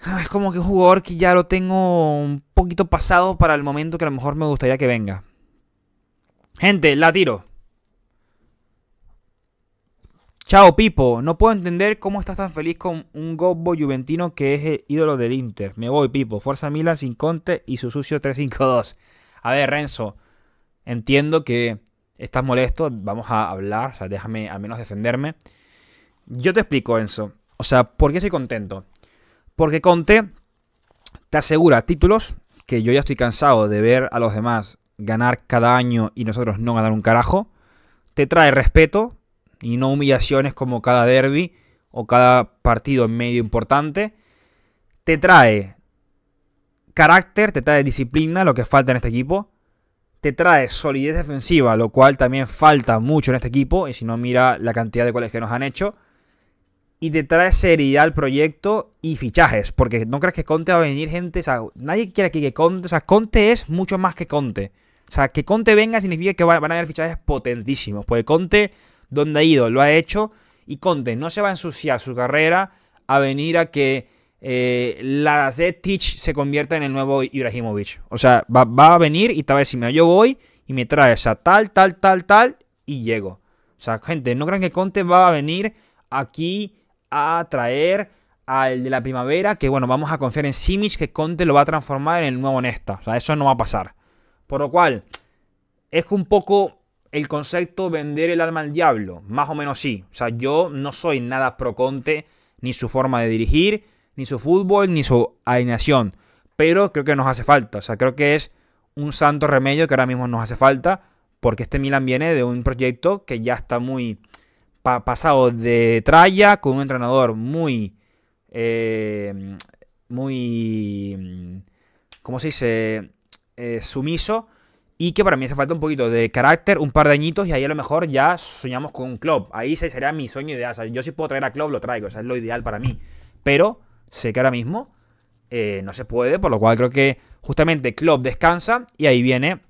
Ah, es como que jugador que ya lo tengo un poquito pasado para el momento que a lo mejor me gustaría que venga. Gente, la tiro. Chao Pipo, no puedo entender cómo estás tan feliz con un Gobbo Juventino que es el ídolo del Inter. Me voy, Pipo. Fuerza Milan sin Conte y su sucio 352. A ver, Renzo, entiendo que estás molesto, vamos a hablar, o sea, déjame al menos defenderme. Yo te explico, Enzo. O sea, ¿por qué estoy contento? Porque Conte te asegura títulos, que yo ya estoy cansado de ver a los demás ganar cada año y nosotros no ganar un carajo. Te trae respeto, y no humillaciones como cada derby o cada partido en medio importante, te trae carácter, te trae disciplina, lo que falta en este equipo, te trae solidez defensiva, lo cual también falta mucho en este equipo, y si no mira la cantidad de goles que nos han hecho, y te trae seriedad al proyecto y fichajes, porque no crees que Conte va a venir gente, o sea, nadie quiere que, Conte, o sea, Conte es mucho más que Conte. O sea, que Conte venga significa que van a haber fichajes potentísimos, porque Conte donde ha ido, lo ha hecho. Y Conte no se va a ensuciar su carrera a venir a que eh, la Zetich se convierta en el nuevo Ibrahimovic. O sea, va, a venir y tal vez si me yo voy y me traes a tal, tal, tal, tal y llego. O sea, gente, no crean que Conte va a venir aquí a traer al de la primavera, que bueno, vamos a confiar en Simic, que Conte lo va a transformar en el nuevo Nesta. O sea, eso no va a pasar. Por lo cual, es un poco el concepto vender el alma al diablo, más o menos sí. O sea, yo no soy nada pro Conte, ni su forma de dirigir, ni su fútbol, ni su alineación. Pero creo que nos hace falta. O sea, creo que es un santo remedio que ahora mismo nos hace falta, porque este Milan viene de un proyecto que ya está muy pasado de tralla, con un entrenador muy. Eh, muy. ¿Cómo se dice? Eh, sumiso y que para mí hace falta un poquito de carácter, un par de añitos y ahí a lo mejor ya soñamos con un club. Ahí sería mi sueño ideal. O sea, yo si puedo traer a club lo traigo, o sea, es lo ideal para mí. Pero sé que ahora mismo eh, no se puede, por lo cual creo que justamente club descansa y ahí viene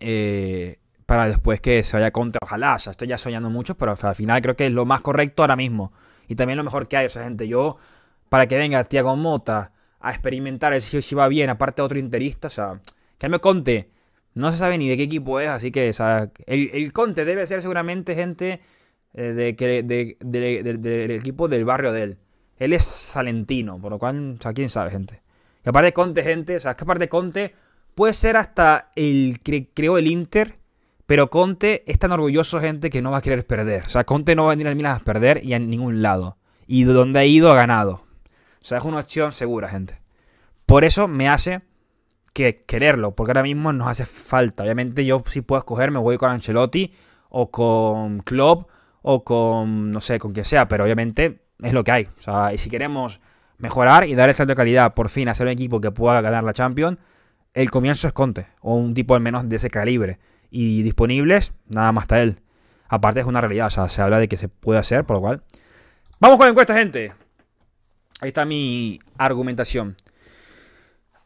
eh, para después que se vaya contra. Ojalá, o sea, estoy ya soñando mucho, pero al final creo que es lo más correcto ahora mismo. Y también lo mejor que hay, o sea, gente, yo, para que venga Tiago Mota a experimentar, si, si va bien, aparte otro interista, o sea, que me conte no se sabe ni de qué equipo es, así que o sea, el, Conte debe ser seguramente gente eh, del equipo del barrio de él. Él es salentino, por lo cual, o sea, quién sabe, gente. Que aparte Conte, gente, o sea, que aparte Conte puede ser hasta el que creó el Inter, pero Conte es tan orgulloso, gente, que no va a querer perder. O sea, Conte no va a venir al Milan a perder y a ningún lado. Y de donde ha ido ha ganado. O sea, es una opción segura, gente. Por eso me hace que quererlo, porque ahora mismo nos hace falta. Obviamente yo si puedo escoger me voy con Ancelotti o con Klopp o con, no sé, con quien sea, pero obviamente es lo que hay. O sea, y si queremos mejorar y dar el salto de calidad, por fin hacer un equipo que pueda ganar la Champions, el comienzo es Conte, o un tipo al menos de ese calibre. Y disponibles, nada más está él. Aparte es una realidad, o sea, se habla de que se puede hacer, por lo cual... Vamos con la encuesta, gente. Ahí está mi argumentación.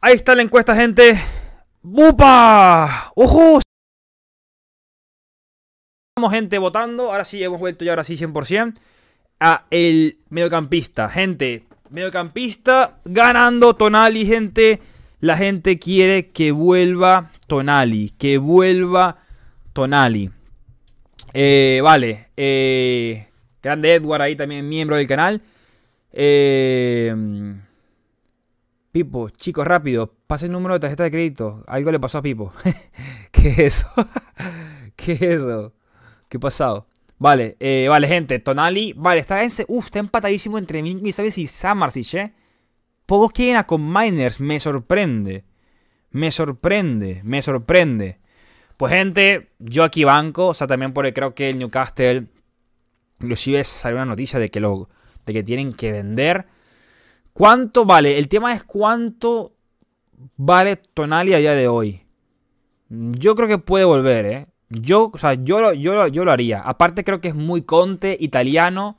Ahí está la encuesta, gente. ¡Bupa! ¡Ojo! Estamos gente votando. Ahora sí, hemos vuelto ya, ahora sí, 100%. A el mediocampista. Gente, mediocampista ganando Tonali, gente. La gente quiere que vuelva Tonali. Que vuelva Tonali. Eh, vale. Eh, grande Edward ahí también, miembro del canal. Eh, Pipo, chicos, rápido, pase el número de tarjeta de crédito. Algo le pasó a Pipo. ¿Qué es eso? ¿Qué es eso? ¿Qué pasado? Vale, eh, vale, gente. Tonali, vale, está, en, uf, está empatadísimo entre mí y Sabes y Samarsic, ¿eh? Pocos quieren a con Miners, me sorprende. Me sorprende, me sorprende. Pues gente, yo aquí banco, o sea, también porque creo que el Newcastle, inclusive salió una noticia de que, lo, de que tienen que vender. ¿Cuánto vale? El tema es cuánto vale Tonali a día de hoy. Yo creo que puede volver, ¿eh? Yo, o sea, yo, yo, yo lo haría. Aparte creo que es muy conte, italiano.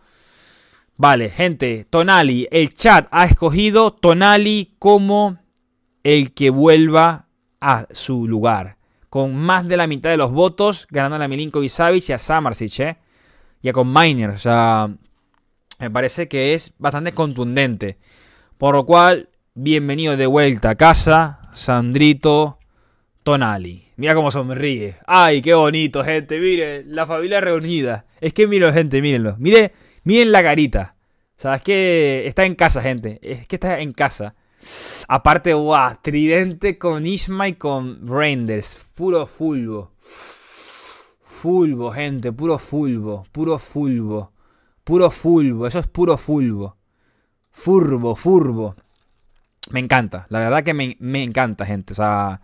Vale, gente, Tonali, el chat ha escogido Tonali como el que vuelva a su lugar. Con más de la mitad de los votos, ganando a Milinko Savic y a Samarsic, ¿eh? Y a con Miner. O sea, me parece que es bastante contundente. Por lo cual, bienvenido de vuelta a casa, Sandrito Tonali. Mira cómo sonríe. Ay, qué bonito, gente. Miren, la familia reunida. Es que miren, gente, mírenlo. Miren, miren la carita. O sea, es que está en casa, gente. Es que está en casa. Aparte, guau, tridente con Isma y con Reinders. Puro fulbo. Fulbo, gente. Puro fulbo. Puro fulbo. Puro fulbo. Eso es puro fulbo. Furbo, furbo. Me encanta, la verdad que me, encanta, gente. O sea,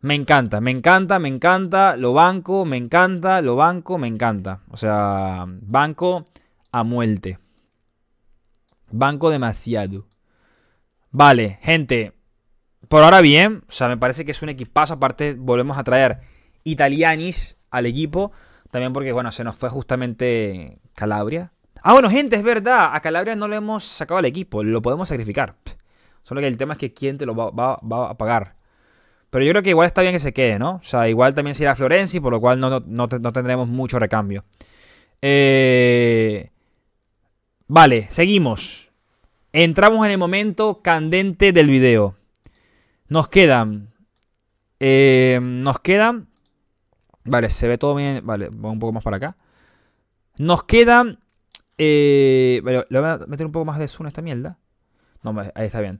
me encanta, me encanta, me encanta. Lo banco, me encanta, lo banco, me encanta. O sea, banco a muerte. Banco demasiado. Vale, gente. Por ahora bien, o sea, me parece que es un equipazo. Aparte, volvemos a traer Italianis al equipo. También porque, bueno, se nos fue justamente Calabria. Ah, bueno, gente, es verdad. A Calabria no le hemos sacado al equipo. Lo podemos sacrificar. Solo que el tema es que quién te lo va, a pagar. Pero yo creo que igual está bien que se quede, ¿no? O sea, igual también se irá a por lo cual no, tendremos mucho recambio. Eh, vale, seguimos. Entramos en el momento candente del video. Nos quedan. Eh, nos quedan. Vale, se ve todo bien. Vale, voy un poco más para acá. Nos quedan eh, le voy a meter un poco más de zoom a esta mierda. No, ahí está bien.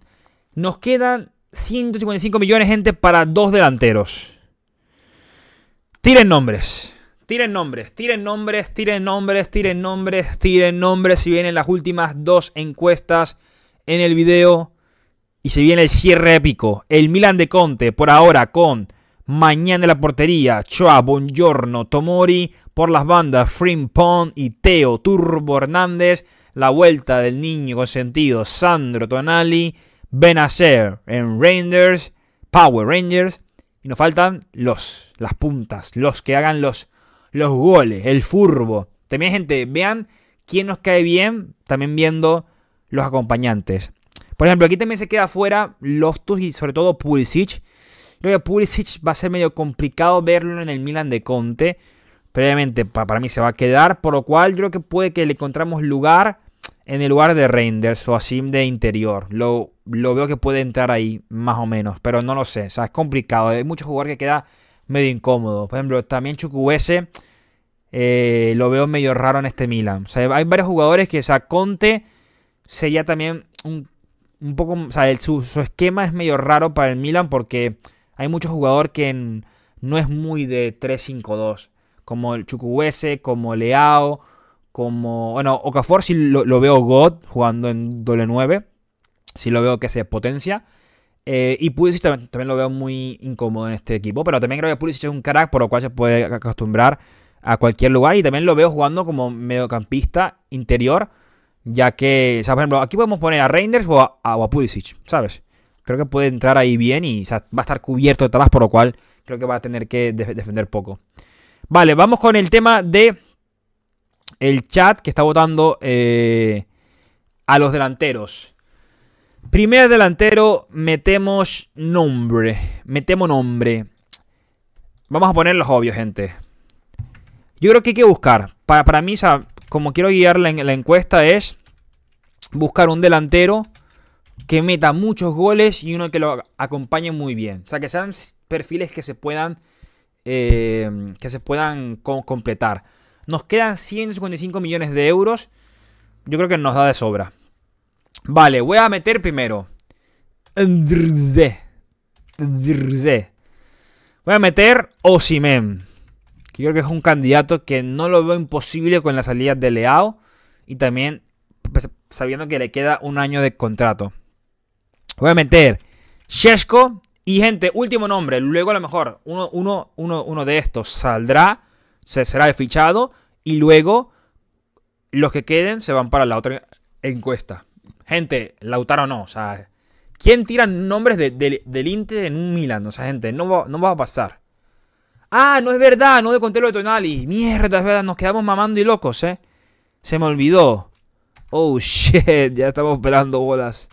Nos quedan 155 millones, de gente, para dos delanteros. Tiren nombres. Tiren nombres, tiren nombres, tiren nombres, tiren nombres, tiren nombres. Si vienen las últimas dos encuestas en el video. Y si viene el cierre épico. El Milan de Conte, por ahora, con Mañana en la portería, Choa, Buongiorno, Tomori, por las bandas Frimpon y Teo, Turbo Hernández, la vuelta del niño consentido Sandro Tonali, Benacer en Rangers, Power Rangers, y nos faltan los, las puntas, los que hagan los, los goles, el furbo. También, gente, vean quién nos cae bien, también viendo los acompañantes. Por ejemplo, aquí también se queda fuera Loftus y sobre todo Pulisic, Creo que Pulisic va a ser medio complicado verlo en el Milan de Conte. Previamente, para mí se va a quedar, por lo cual creo que puede que le encontramos lugar en el lugar de Reinders o así de interior. Lo, lo veo que puede entrar ahí, más o menos, pero no lo sé. O sea, es complicado. Hay muchos jugadores que queda medio incómodo. Por ejemplo, también Chukwese eh, lo veo medio raro en este Milan. O sea, hay varios jugadores que, o sea, Conte sería también un, un poco. O sea, su esquema es medio raro para el Milan porque hay muchos jugadores que no es muy de 3-5-2, como el Chukwese, como Leao, como... Bueno, Okafor si lo, veo God jugando en doble 9, si lo veo que se potencia. Eh, y Pulisic también, lo veo muy incómodo en este equipo, pero también creo que Pulisic es un crack por lo cual se puede acostumbrar a cualquier lugar y también lo veo jugando como mediocampista interior, ya que, o sea, por ejemplo, aquí podemos poner a Reinders o a, a, ¿sabes? creo que puede entrar ahí bien y va a estar cubierto de detrás, por lo cual creo que va a tener que defender poco. Vale, vamos con el tema de el chat que está votando eh, a los delanteros. Primer delantero, metemos nombre. Metemos nombre. Vamos a poner los obvios, gente. Yo creo que hay que buscar. Para, para mí, como quiero guiar la encuesta, es buscar un delantero que meta muchos goles y uno que lo acompañe muy bien. O sea, que sean perfiles que se puedan, eh, que se puedan completar. Nos quedan 155 millones de euros. Yo creo que nos da de sobra. Vale, voy a meter primero. Voy a meter Osimen. Que yo creo que es un candidato que no lo veo imposible con la salida de Leao. Y también pues, sabiendo que le queda un año de contrato. Voy a meter Sheshko. Y gente, último nombre. Luego a lo mejor uno, uno, uno, uno de estos saldrá, se será el fichado. Y luego los que queden se van para la otra encuesta. Gente, Lautaro no. O sea, ¿quién tira nombres del Inter en un Milan? O sea, gente, no va, a pasar. Ah, no es verdad, no de contelo de Tonali. Mierda, es verdad, nos quedamos mamando y locos, eh. Se me olvidó. Oh shit, ya estamos pelando bolas.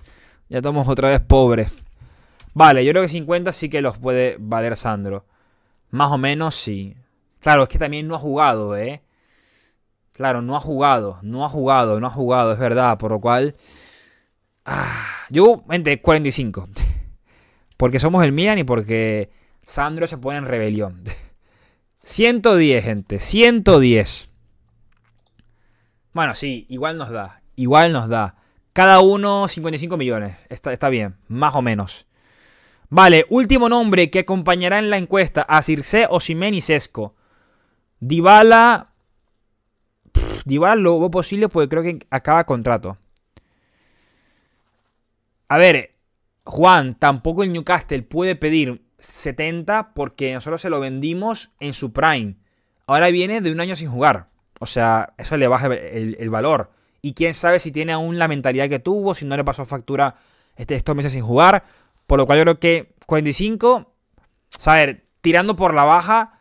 Ya estamos otra vez pobres. Vale, yo creo que 50 sí que los puede valer Sandro. Más o menos sí. Claro, es que también no ha jugado, ¿eh? Claro, no ha jugado, no ha jugado, no ha jugado, es verdad. Por lo cual... Ah, yo gente, 45. Porque somos el Milan y porque Sandro se pone en rebelión. 110, gente. 110. Bueno, sí, igual nos da. Igual nos da. Cada uno 55 millones. Está, está bien, más o menos. Vale, último nombre que acompañará en la encuesta a Circe, o y Sesco. Dybala... Pff, lo hubo posible porque creo que acaba contrato. A ver, Juan, tampoco el Newcastle puede pedir 70 porque nosotros se lo vendimos en su prime. Ahora viene de un año sin jugar. O sea, eso le baja el valor. Y quién sabe si tiene aún la mentalidad que tuvo, si no le pasó factura este, estos meses sin jugar. Por lo cual yo creo que 45, saber, tirando por la baja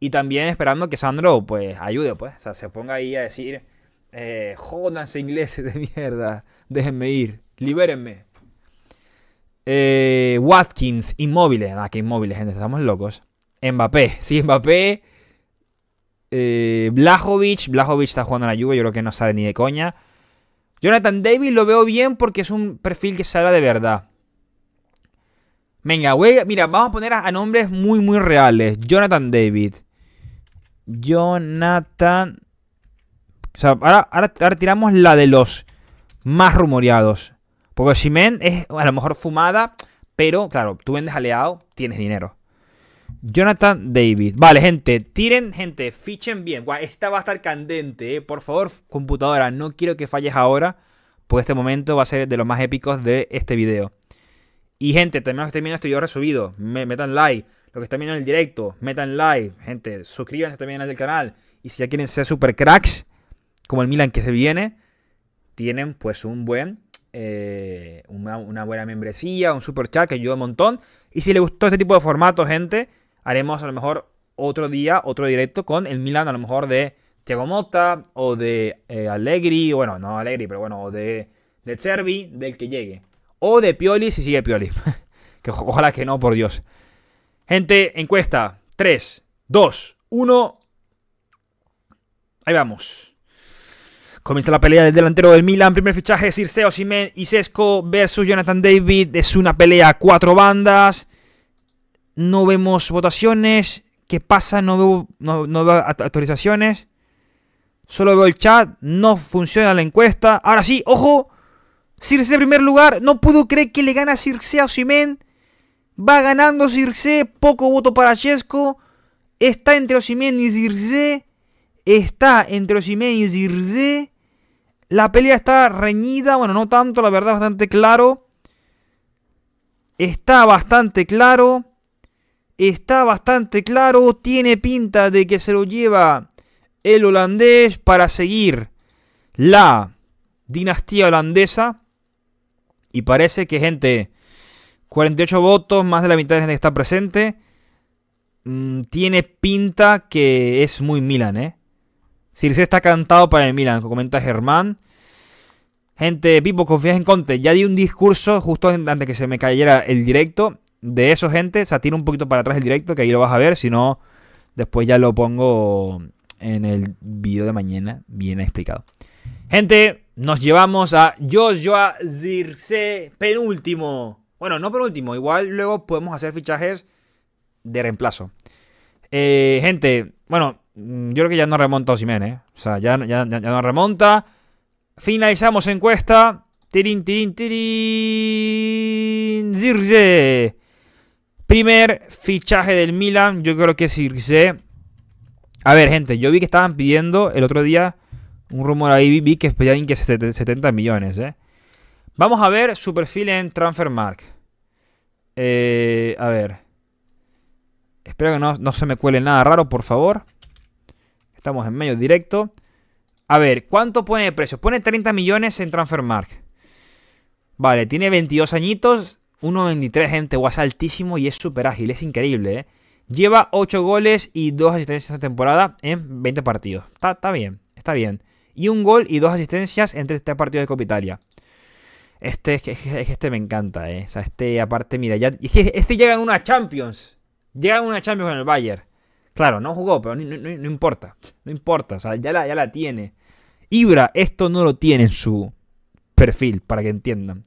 y también esperando que Sandro pues ayude, pues. O sea, se ponga ahí a decir, eh, jódanse ingleses de mierda, déjenme ir, libérenme. Eh, Watkins, inmóviles, Ah, que inmóviles, gente, estamos locos. Mbappé, sí, Mbappé eh, Blajovic, Blajovic está jugando en la Juve, yo creo que no sale ni de coña. Jonathan David lo veo bien porque es un perfil que sale de verdad. Venga, güey, mira, vamos a poner a, nombres muy, muy reales. Jonathan David. Jonathan... O sea, ahora, ahora, tiramos la de los más rumoreados. Porque Simen es a lo mejor fumada, pero claro, tú vendes aleado, tienes dinero. Jonathan David. Vale, gente, tiren, gente, fichen bien. esta va a estar candente, eh. Por favor, computadora, no quiero que falles ahora, Porque este momento va a ser de los más épicos de este video. Y gente, también los que estén viendo este video resubido, metan like. Los que están viendo en el directo, metan like. Gente, suscríbanse también al canal. Y si ya quieren ser super cracks, como el Milan que se viene, tienen pues un buen eh, una, una, buena membresía, un super chat que ayuda un montón. Y si les gustó este tipo de formato, gente, haremos a lo mejor otro día, otro directo con el Milan, a lo mejor de Thiago o de eh, Allegri, bueno, no Allegri, pero bueno, o de, de Cervi, del que llegue. O de Pioli, si sigue Pioli. que ojalá que no, por Dios. Gente, encuesta. 3, 2, 1. Ahí vamos. Comienza la pelea del delantero del Milan. Primer fichaje, Circeo y Sesco versus Jonathan David. Es una pelea a cuatro bandas no vemos votaciones. ¿Qué pasa? No veo, actualizaciones. Solo veo el chat. No funciona la encuesta. Ahora sí, ojo. Circe en primer lugar. No puedo creer que le gana Circe a Osimen. Va ganando Circe. Poco voto para Chesco. Está entre Osimen y Circe. Está entre Osimen y Circe. La pelea está reñida. Bueno, no tanto, la verdad, bastante claro. Está bastante claro está bastante claro, tiene pinta de que se lo lleva el holandés para seguir la dinastía holandesa. Y parece que, gente, 48 votos, más de la mitad de gente que está presente. Mm, tiene pinta que es muy Milan, ¿eh? Circe está cantado para el Milan, comenta Germán. Gente, Pipo, confías en Conte. Ya di un discurso justo antes de que se me cayera el directo de eso, gente, o sea, tiro un poquito para atrás el directo, que ahí lo vas a ver. Si no, después ya lo pongo en el video de mañana, bien explicado. Gente, nos llevamos a Joshua Zirce penúltimo. Bueno, no penúltimo, igual luego podemos hacer fichajes de reemplazo. Eh, gente, bueno, mm, yo creo que ya no remonta Osimene. ¿eh? O sea, ya, ya, ya no remonta. Finalizamos encuesta. Tirin, tirin, tirin. Zirce. Primer fichaje del Milan, yo creo que es Circe. A ver, gente, yo vi que estaban pidiendo el otro día un rumor ahí, vi que pedían que 70 millones, ¿eh? Vamos a ver su perfil en Transfermark. Eh, a ver. Espero que no, no, se me cuele nada raro, por favor. Estamos en medio directo. A ver, ¿cuánto pone de precio? Pone 30 millones en Transfermark. Vale, tiene 22 añitos. 1.23, gente, guas altísimo y es súper ágil, es increíble, ¿eh? Lleva 8 goles y 2 asistencias esta temporada en 20 partidos. Está, bien, está bien. Y un gol y dos asistencias entre tres partidos de Copa Italia. Este, es que este me encanta, ¿eh? O sea, este aparte, mira, ya, este llega en una Champions. Llega en una Champions con el Bayern. Claro, no jugó, pero no, importa. No importa, o sea, ya la, ya la tiene. Ibra, esto no lo tiene en su perfil, para que entiendan.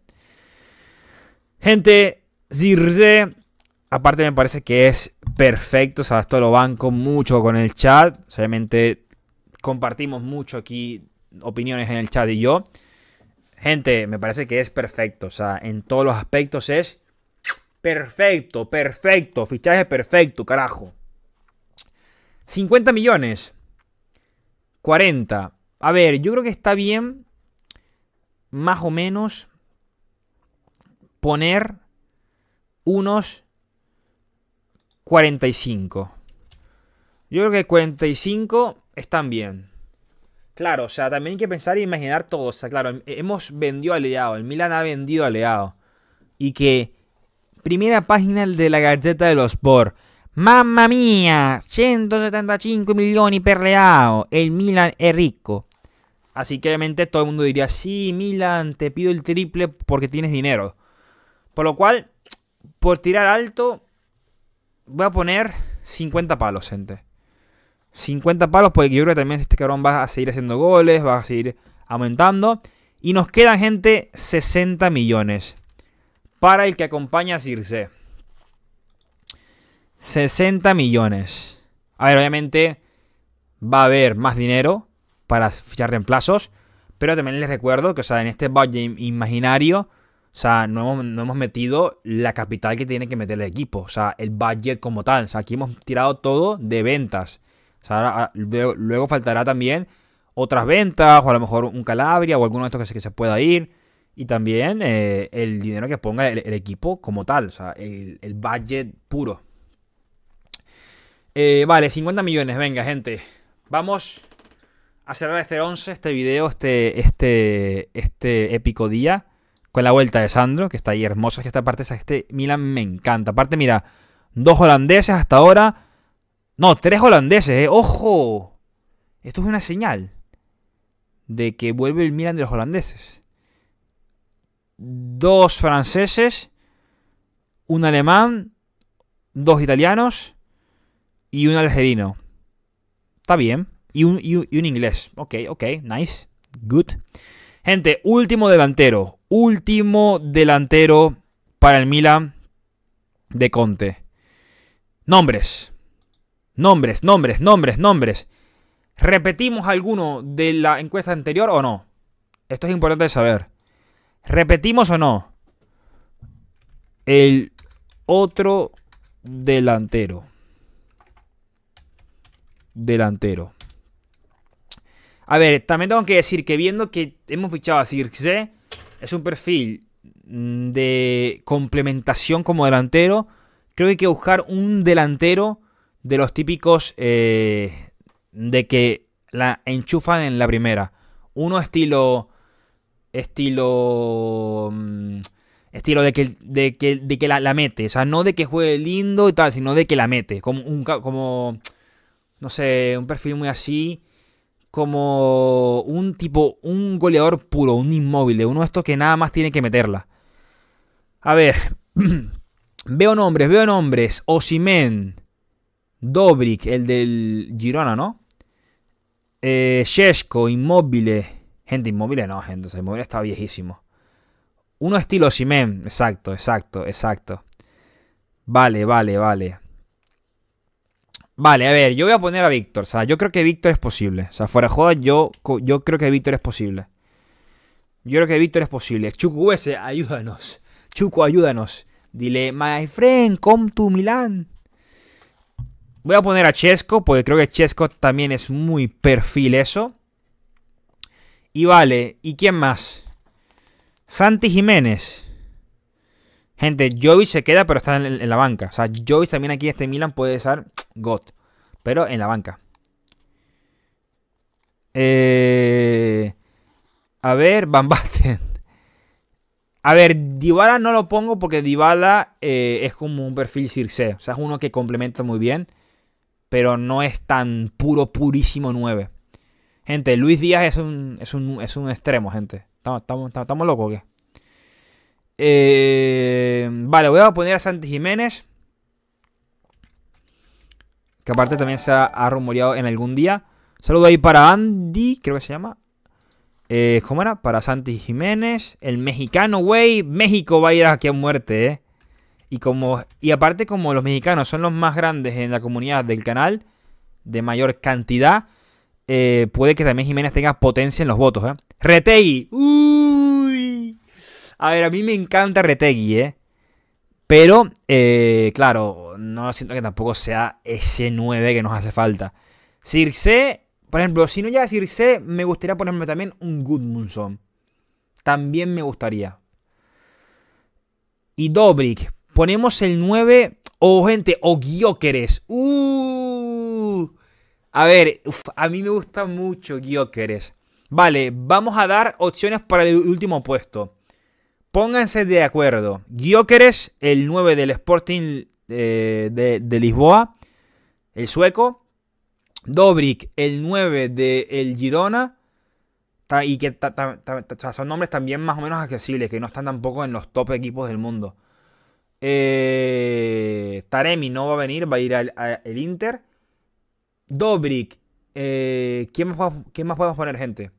Gente, Zirze, aparte me parece que es perfecto, o sea, esto lo banco mucho con el chat, obviamente compartimos mucho aquí opiniones en el chat y yo. Gente, me parece que es perfecto, o sea, en todos los aspectos es perfecto, perfecto, fichaje perfecto, carajo. 50 millones. 40. A ver, yo creo que está bien. Más o menos poner unos 45. Yo creo que 45 están bien. Claro, o sea, también hay que pensar e imaginar todo. O sea, claro, em, hemos vendido a Leao. El Milan ha vendido a Leao. Y que. Primera página de la Galleta de los Bor. Mamma mía, 175 millones per leao. El Milan es rico. Así que obviamente todo el mundo diría, sí, Milan, te pido el triple porque tienes dinero. Por lo cual, por tirar alto, voy a poner 50 palos, gente. 50 palos, porque yo creo que también este cabrón va a seguir haciendo goles, va a seguir aumentando. Y nos quedan, gente, 60 millones para el que acompaña a Circe. 60 millones. A ver, obviamente va a haber más dinero para fichar reemplazos. Pero también les recuerdo que, o sea, en este budget imaginario o sea, no hemos, metido la capital que tiene que meter el equipo. O sea, el budget como tal. O sea, aquí hemos tirado todo de ventas. O sea, ah, luego, faltará también otras ventas o a lo mejor un Calabria o alguno de estos que se, pueda ir. Y también eh, el dinero que ponga el, equipo como tal. O sea, el, el budget puro. Eh, vale, 50 millones. Venga, gente. Vamos a cerrar este 11, este video, este, este, este épico día con la vuelta de Sandro, que está ahí hermosa que esta parte, este Milan me encanta. Aparte, mira, dos holandeses hasta ahora. No, tres holandeses, eh. ¡Ojo! Esto es una señal de que vuelve el Milan de los holandeses. Dos franceses, un alemán, dos italianos y un algerino. Está bien. un, y un inglés. Ok, ok, nice. Good. Gente, último delantero último delantero para el Milan de Conte. Nombres. Nombres, nombres, nombres, nombres. ¿Repetimos alguno de la encuesta anterior o no? Esto es importante saber. ¿Repetimos o no? El otro delantero. Delantero. A ver, también tengo que decir que viendo que hemos fichado a Circe, es un perfil mm, de complementación como delantero. Creo que hay que buscar un delantero de los típicos eh, de que la enchufan en la primera. Uno estilo. Estilo. Mm, estilo de que, de que, la, mete. O sea, no de que juegue lindo y tal, sino de que la mete. Como un. Como. No sé, un perfil muy así como un tipo, un goleador puro, un inmóvil, uno esto que nada más tiene que meterla. A ver, veo nombres, veo nombres. Osimen, Dobrik, el del Girona, ¿no? Eh, Inmóvil. Gente, Inmóvil no, gente, Inmóvil está viejísimo. Uno estilo Osimen, exacto, exacto, exacto. Vale, vale, vale. Vale, a ver, yo voy a poner a Víctor. O sea, yo creo que Víctor es posible. O sea, fuera de joda, yo, yo creo que Víctor es posible. Yo creo que Víctor es posible. Chucu ayúdanos. Chuco, ayúdanos. Dile, my friend, come to Milan. Voy a poner a Chesco, porque creo que Chesco también es muy perfil eso. Y vale, ¿y quién más? Santi Jiménez. Gente, Jovic se queda, pero está en, la banca. O sea, Jovic también aquí, en este Milan puede ser God. Pero en la banca. Eh, a ver, Van A ver, Dybala no lo pongo porque Dybala eh, es como un perfil Circe. O sea, es uno que complementa muy bien. Pero no es tan puro, purísimo 9. Gente, Luis Díaz es un, extremo, gente. ¿Estamos, estamos, estamos locos o qué? Eh, vale, voy a poner a Santi Jiménez. Que aparte también se ha, rumoreado en algún día. Saludo ahí para Andy, creo que se llama. Eh, ¿Cómo era? Para Santi Jiménez. El mexicano, güey. México va a ir aquí a muerte, eh. Y, como, y aparte, como los mexicanos son los más grandes en la comunidad del canal, de mayor cantidad, eh, puede que también Jiménez tenga potencia en los votos, eh. Retegui. Uh. A ver, a mí me encanta Retegui, ¿eh? Pero, eh, claro, no siento que tampoco sea ese 9 que nos hace falta. Circe, por ejemplo, si no llega Circe, me gustaría ponerme también un Goodmunson. También me gustaría. Y Dobrik, ponemos el 9 o gente, o oh, a ver, a mí me gusta mucho Gyokeres. Vale, vamos a dar opciones para el último puesto pónganse de acuerdo. Gyökeres, el 9 del Sporting eh, de, Lisboa, el sueco. Dobrik, el 9 del Girona. Y que son nombres también más o menos accesibles, que no están tampoco en los top equipos del mundo. Eh, Taremi no va a venir, va a ir al, Inter. Dobrik, eh, ¿quién, más, podemos poner, gente?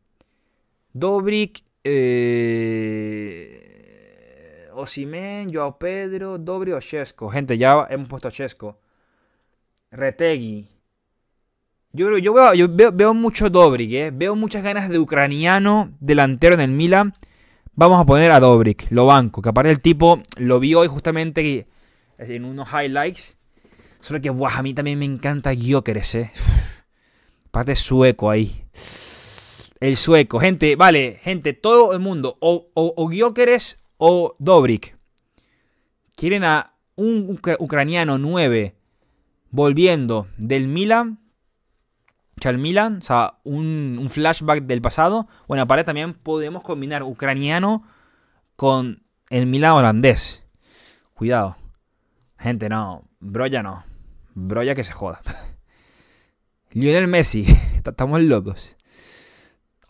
Dobrik, Osimen, Joao Pedro, Dobri o Chesco. Gente, ya hemos puesto Chesco. Retegui. Yo, yo, veo, veo, mucho Dobrik, ¿eh? Veo muchas ganas de ucraniano delantero en el Milan. Vamos a poner a Dobrik, lo banco. Que aparte el tipo, lo vi hoy justamente en unos highlights. Solo que, guau, a mí también me encanta Jokeres, ¿eh? parte sueco ahí. El sueco. Gente, vale, gente, todo el mundo. O, o, o o Dobrik. Quieren a un ucraniano 9 volviendo del Milan. el Milan, o sea, un, flashback del pasado. Bueno, para también podemos combinar ucraniano con el Milan holandés. Cuidado. Gente, no. Broya no. Broya que se joda. Lionel Messi. Estamos locos.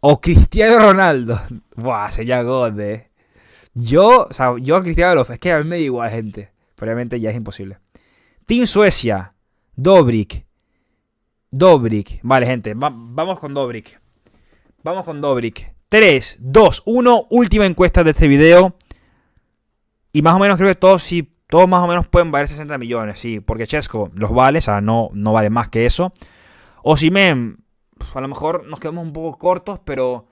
O Cristiano Ronaldo. Buah, sería God, eh. Yo, o sea, yo a Cristiano los es que a mí me da igual, gente. Probablemente ya es imposible. Team Suecia, Dobrik. Dobrik. Vale, gente, vamos con Dobrik. Vamos con Dobrik. 3, 2, 1, última encuesta de este video. Y más o menos creo que todos sí, todos más o menos pueden valer 60 millones, sí, porque Chesco los vale, o sea, no, no vale más que eso. O me a lo mejor nos quedamos un poco cortos, pero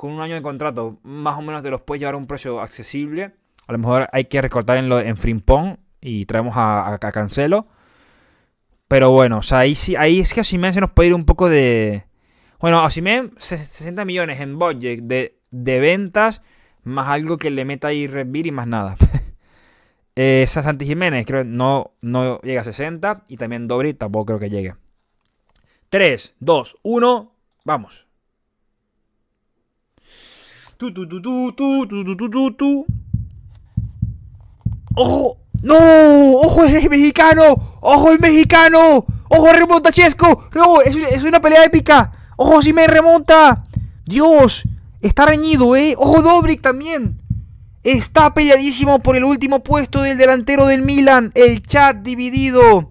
con un año de contrato, más o menos te los puedes llevar a un precio accesible. A lo mejor hay que recortar en, lo, Frimpong y traemos a, Cancelo. Pero bueno, o sea, ahí, sí, ahí es que Osimhen se nos puede ir un poco de... Bueno, Osimhen, 60 millones en budget de, ventas, más algo que le meta ahí Red y más nada. eh, Santi Jiménez, creo no, no llega a 60. Y también Dobri, tampoco creo que llegue. 3, 2, 1, vamos. Tú tú tú tú tú tú tú tú ¡Ojo! ¡No! ¡Ojo el mexicano! ¡Ojo el mexicano! ¡Ojo remonta Chesco! ¡No! Es, una pelea épica! ¡Ojo si me remonta! ¡Dios! Está reñido, ¿eh? ¡Ojo Dobrik también! Está peleadísimo por el último puesto del delantero del Milan. El chat dividido.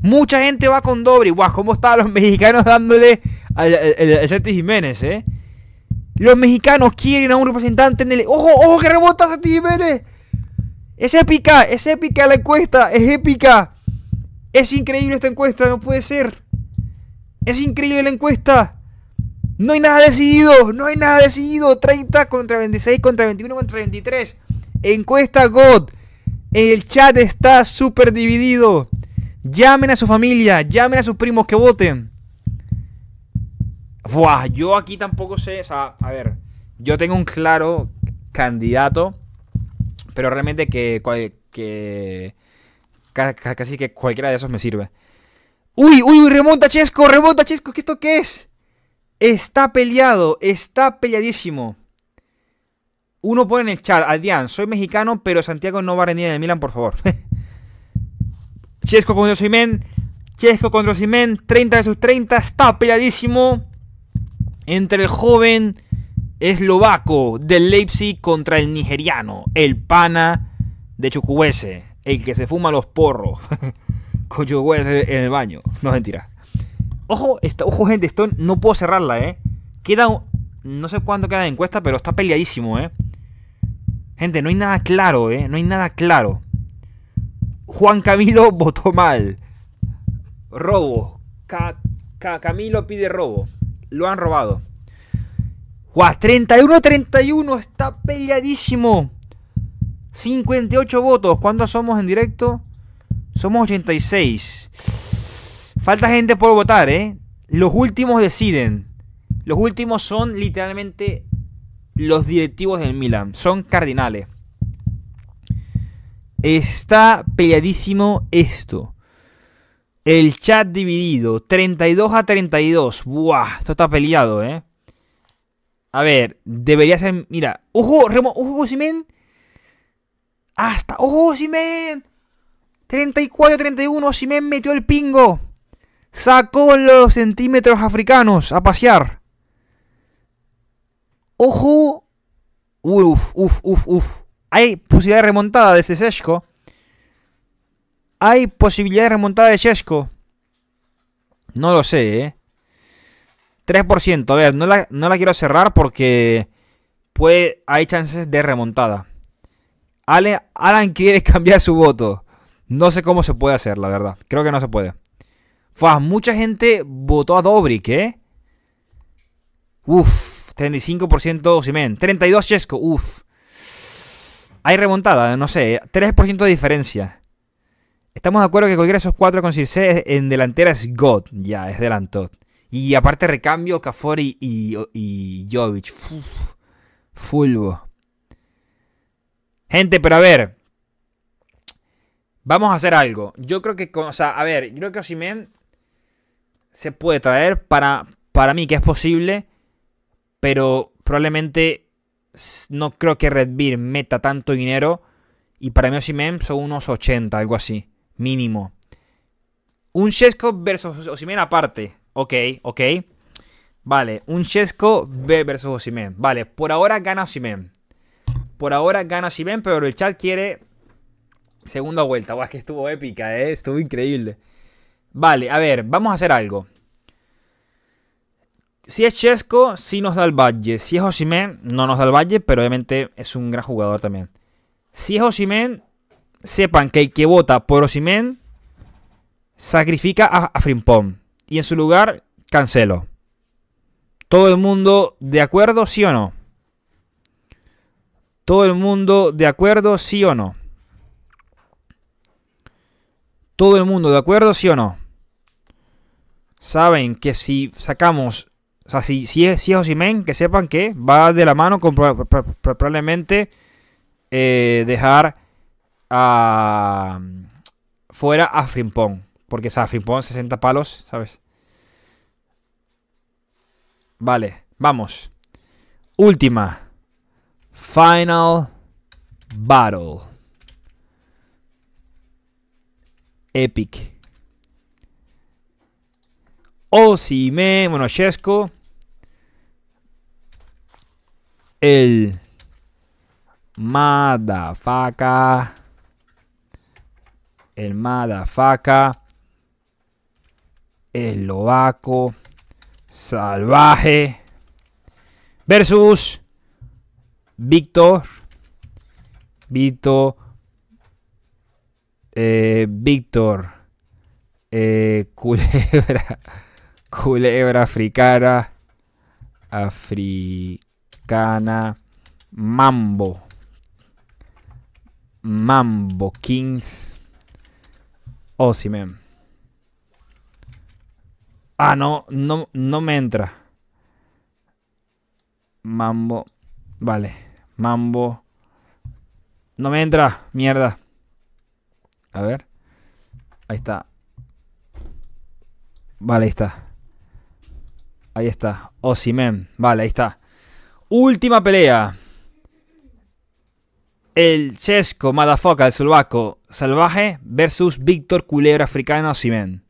Mucha gente va con Dobrik. ¡Guau! ¿Cómo están los mexicanos dándole a el Jiménez, eh? Los mexicanos quieren a un representante en el... ¡Ojo, ojo, que rebota ti, ¿vélez? Es épica, es épica la encuesta, es épica. Es increíble esta encuesta, no puede ser. Es increíble la encuesta. No hay nada decidido, no hay nada decidido. 30 contra 26, contra 21, contra 23. Encuesta God. El chat está súper dividido. Llamen a su familia, llamen a sus primos que voten. Buah, yo aquí tampoco sé. O sea, a ver, yo tengo un claro candidato, pero realmente que, casi que cualquiera de esos me sirve. ¡Uy, uy, uy! ¡Remonta Chesco! ¡Remonta Chesco! ¿Qué esto qué es? Está peleado, está peleadísimo. Uno pone en el chat, Adrián, soy mexicano, pero Santiago no va a rendir en el Milan, por favor. Chesco contra Simen. Chesco contra Simen, 30 de sus 30, está peleadísimo entre el joven eslovaco del Leipzig contra el nigeriano, el pana de Chukwese, el que se fuma los porros con Chukwese en el baño. No mentira. Ojo, ojo gente, esto no puedo cerrarla, ¿eh? Queda, no sé cuándo queda la encuesta, pero está peleadísimo, ¿eh? Gente, no hay nada claro, ¿eh? No hay nada claro. Juan Camilo votó mal. Robo. Camilo pide robo lo han robado. ¡Wow! 31-31, está peleadísimo. 58 votos. ¿Cuántos somos en directo? Somos 86. Falta gente por votar, ¿eh? Los últimos deciden. Los últimos son literalmente los directivos del Milan. Son cardinales. Está peleadísimo esto. El chat dividido, 32 a 32. Buah, esto está peleado, ¿eh? A ver, debería ser... Mira, ¡ojo, Remo! ¡Ojo, Simen! ¡Hasta! ¡Ojo, Simen! 34-31, Simen metió el pingo. Sacó los centímetros africanos a pasear. ¡Ojo! Uf, uf, uf, uf. Hay posibilidad de remontada de ese Sesco. ¿Hay posibilidad de remontada de Chesco No lo sé, ¿eh? 3%. A ver, no la, no la quiero cerrar porque puede, hay chances de remontada. Alan quiere cambiar su voto. No sé cómo se puede hacer, la verdad. Creo que no se puede. Faz, mucha gente votó a Dobrik, ¿eh? Uf, 35% Simen. 32 Chesco, uf. Hay remontada, no sé. 3% ¿eh? de diferencia. Estamos de acuerdo que cualquiera esos cuatro con Circe en delantera es God, ya, es delantot. Y aparte recambio, Cafori y, y, Jovic. fulvo. Gente, pero a ver. Vamos a hacer algo. Yo creo que, o sea, a ver, yo creo que Osimen se puede traer para, para mí, que es posible, pero probablemente no creo que Red Beer meta tanto dinero. Y para mí Osimen son unos 80, algo así mínimo. Un Chesco versus Osimen aparte. Ok, ok. Vale, un Chesco versus Osimen. Vale, por ahora gana Osimen. Por ahora gana Osimen, pero el chat quiere segunda vuelta. Guau, que estuvo épica, ¿eh? Estuvo increíble. Vale, a ver, vamos a hacer algo. Si es Chesco, sí nos da el valle. Si es Osimen, no nos da el valle, pero obviamente es un gran jugador también. Si es Osimen, sepan que el que vota por Osimen sacrifica a, Frimpón. Y en su lugar, Cancelo. ¿Todo el mundo de acuerdo, sí o no? ¿Todo el mundo de acuerdo, sí o no? ¿Todo el mundo de acuerdo, sí o no? Saben que si sacamos, o sea, si, es, si Osimen, que sepan que va de la mano con probablemente eh, dejar fuera a Frimpong. Porque, es a Frimpong 60 palos, ¿sabes? Vale, vamos. Última. Final Battle. Epic. Osime, bueno, Shesco. El Madafaka el madafaca, eslovaco, salvaje, versus Víctor, Vito, Víctor, eh, eh, culebra, culebra africana, africana, mambo, mambo, kings. Osimen. Oh, ah, no, no, no me entra. Mambo. Vale. Mambo. No me entra. Mierda. A ver. Ahí está. Vale, ahí está. Ahí está. Osimen. Oh, vale, ahí está. Última pelea. El Chesco Madafoca, el Slovaco salvaje versus Víctor Culebra africano Simen.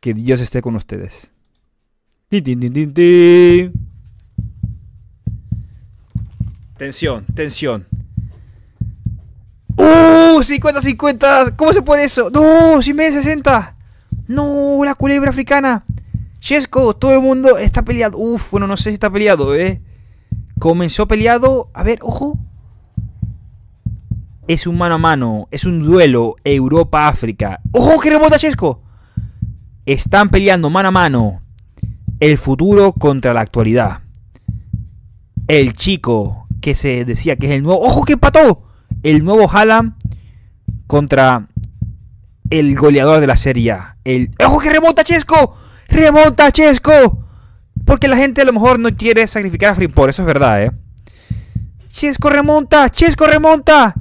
Que Dios esté con ustedes. Tensión, tensión. ¡Uh! 50-50. ¿Cómo se pone eso? ¡No! Simen 60. ¡No! La culebra africana. Chesco, todo el mundo está peleado. Uf, bueno, no sé si está peleado, ¿eh? Comenzó peleado. A ver, ojo es un mano a mano, es un duelo Europa-África. ¡Ojo, que remota Chesco! Están peleando mano a mano el futuro contra la actualidad. El chico que se decía que es el nuevo. ¡Ojo, que empató! El nuevo Haaland contra el goleador de la serie. A, el... ¡Ojo, que remota Chesco! ¡Remonta Chesco! Porque la gente a lo mejor no quiere sacrificar a Freeport, eso es verdad, ¿eh? Chesco remonta, Chesco remonta.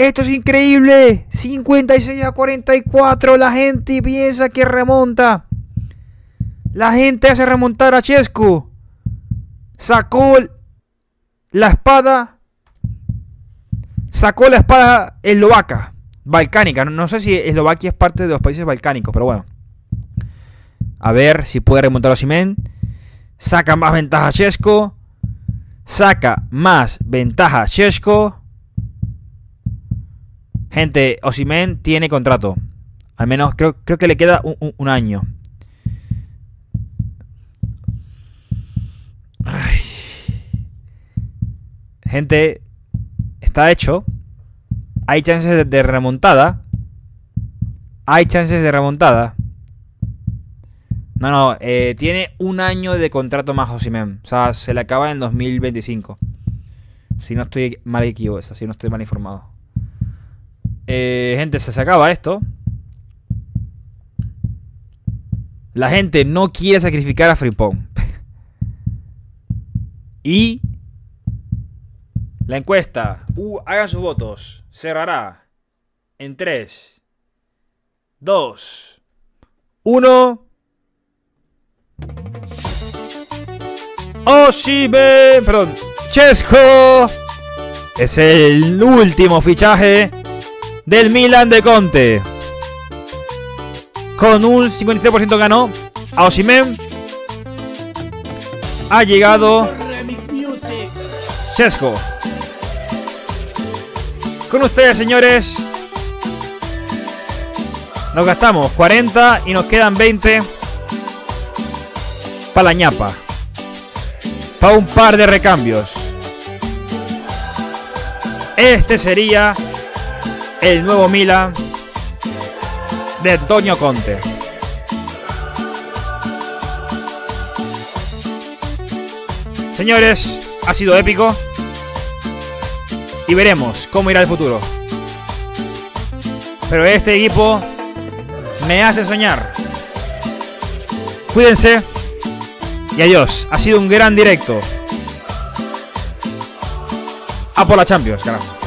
Esto es increíble. 56 a 44. La gente piensa que remonta. La gente hace remontar a Chesco. Sacó la espada. Sacó la espada eslovaca. Balcánica. No, sé si Eslovaquia es parte de los países balcánicos, pero bueno. A ver si puede remontar a Simen. Saca más ventaja Chesco. Saca más ventaja Chesco. Gente, Osimen tiene contrato. Al menos creo, creo que le queda un, año. Gente, está hecho. Hay chances de, remontada. Hay chances de remontada. No, no, eh, tiene un año de contrato más Osimen. O sea, se le acaba en 2025. Si no estoy mal equivocado, si no estoy mal informado. Eh, gente, se acaba esto. La gente no quiere sacrificar a Pong. y la encuesta, uh, hagan sus votos, cerrará en 3, 2, 1. be perdón, Chesco es el último fichaje del Milan de Conte. Con un 57% ganó a Osimen. Ha llegado Sesco. Con ustedes, señores. Nos gastamos 40 y nos quedan 20 para la ñapa. Para un par de recambios. Este sería el nuevo Milan de Antonio Conte. Señores, ha sido épico y veremos cómo irá el futuro. Pero este equipo me hace soñar. Cuídense y adiós. Ha sido un gran directo. A por la Champions, carajo.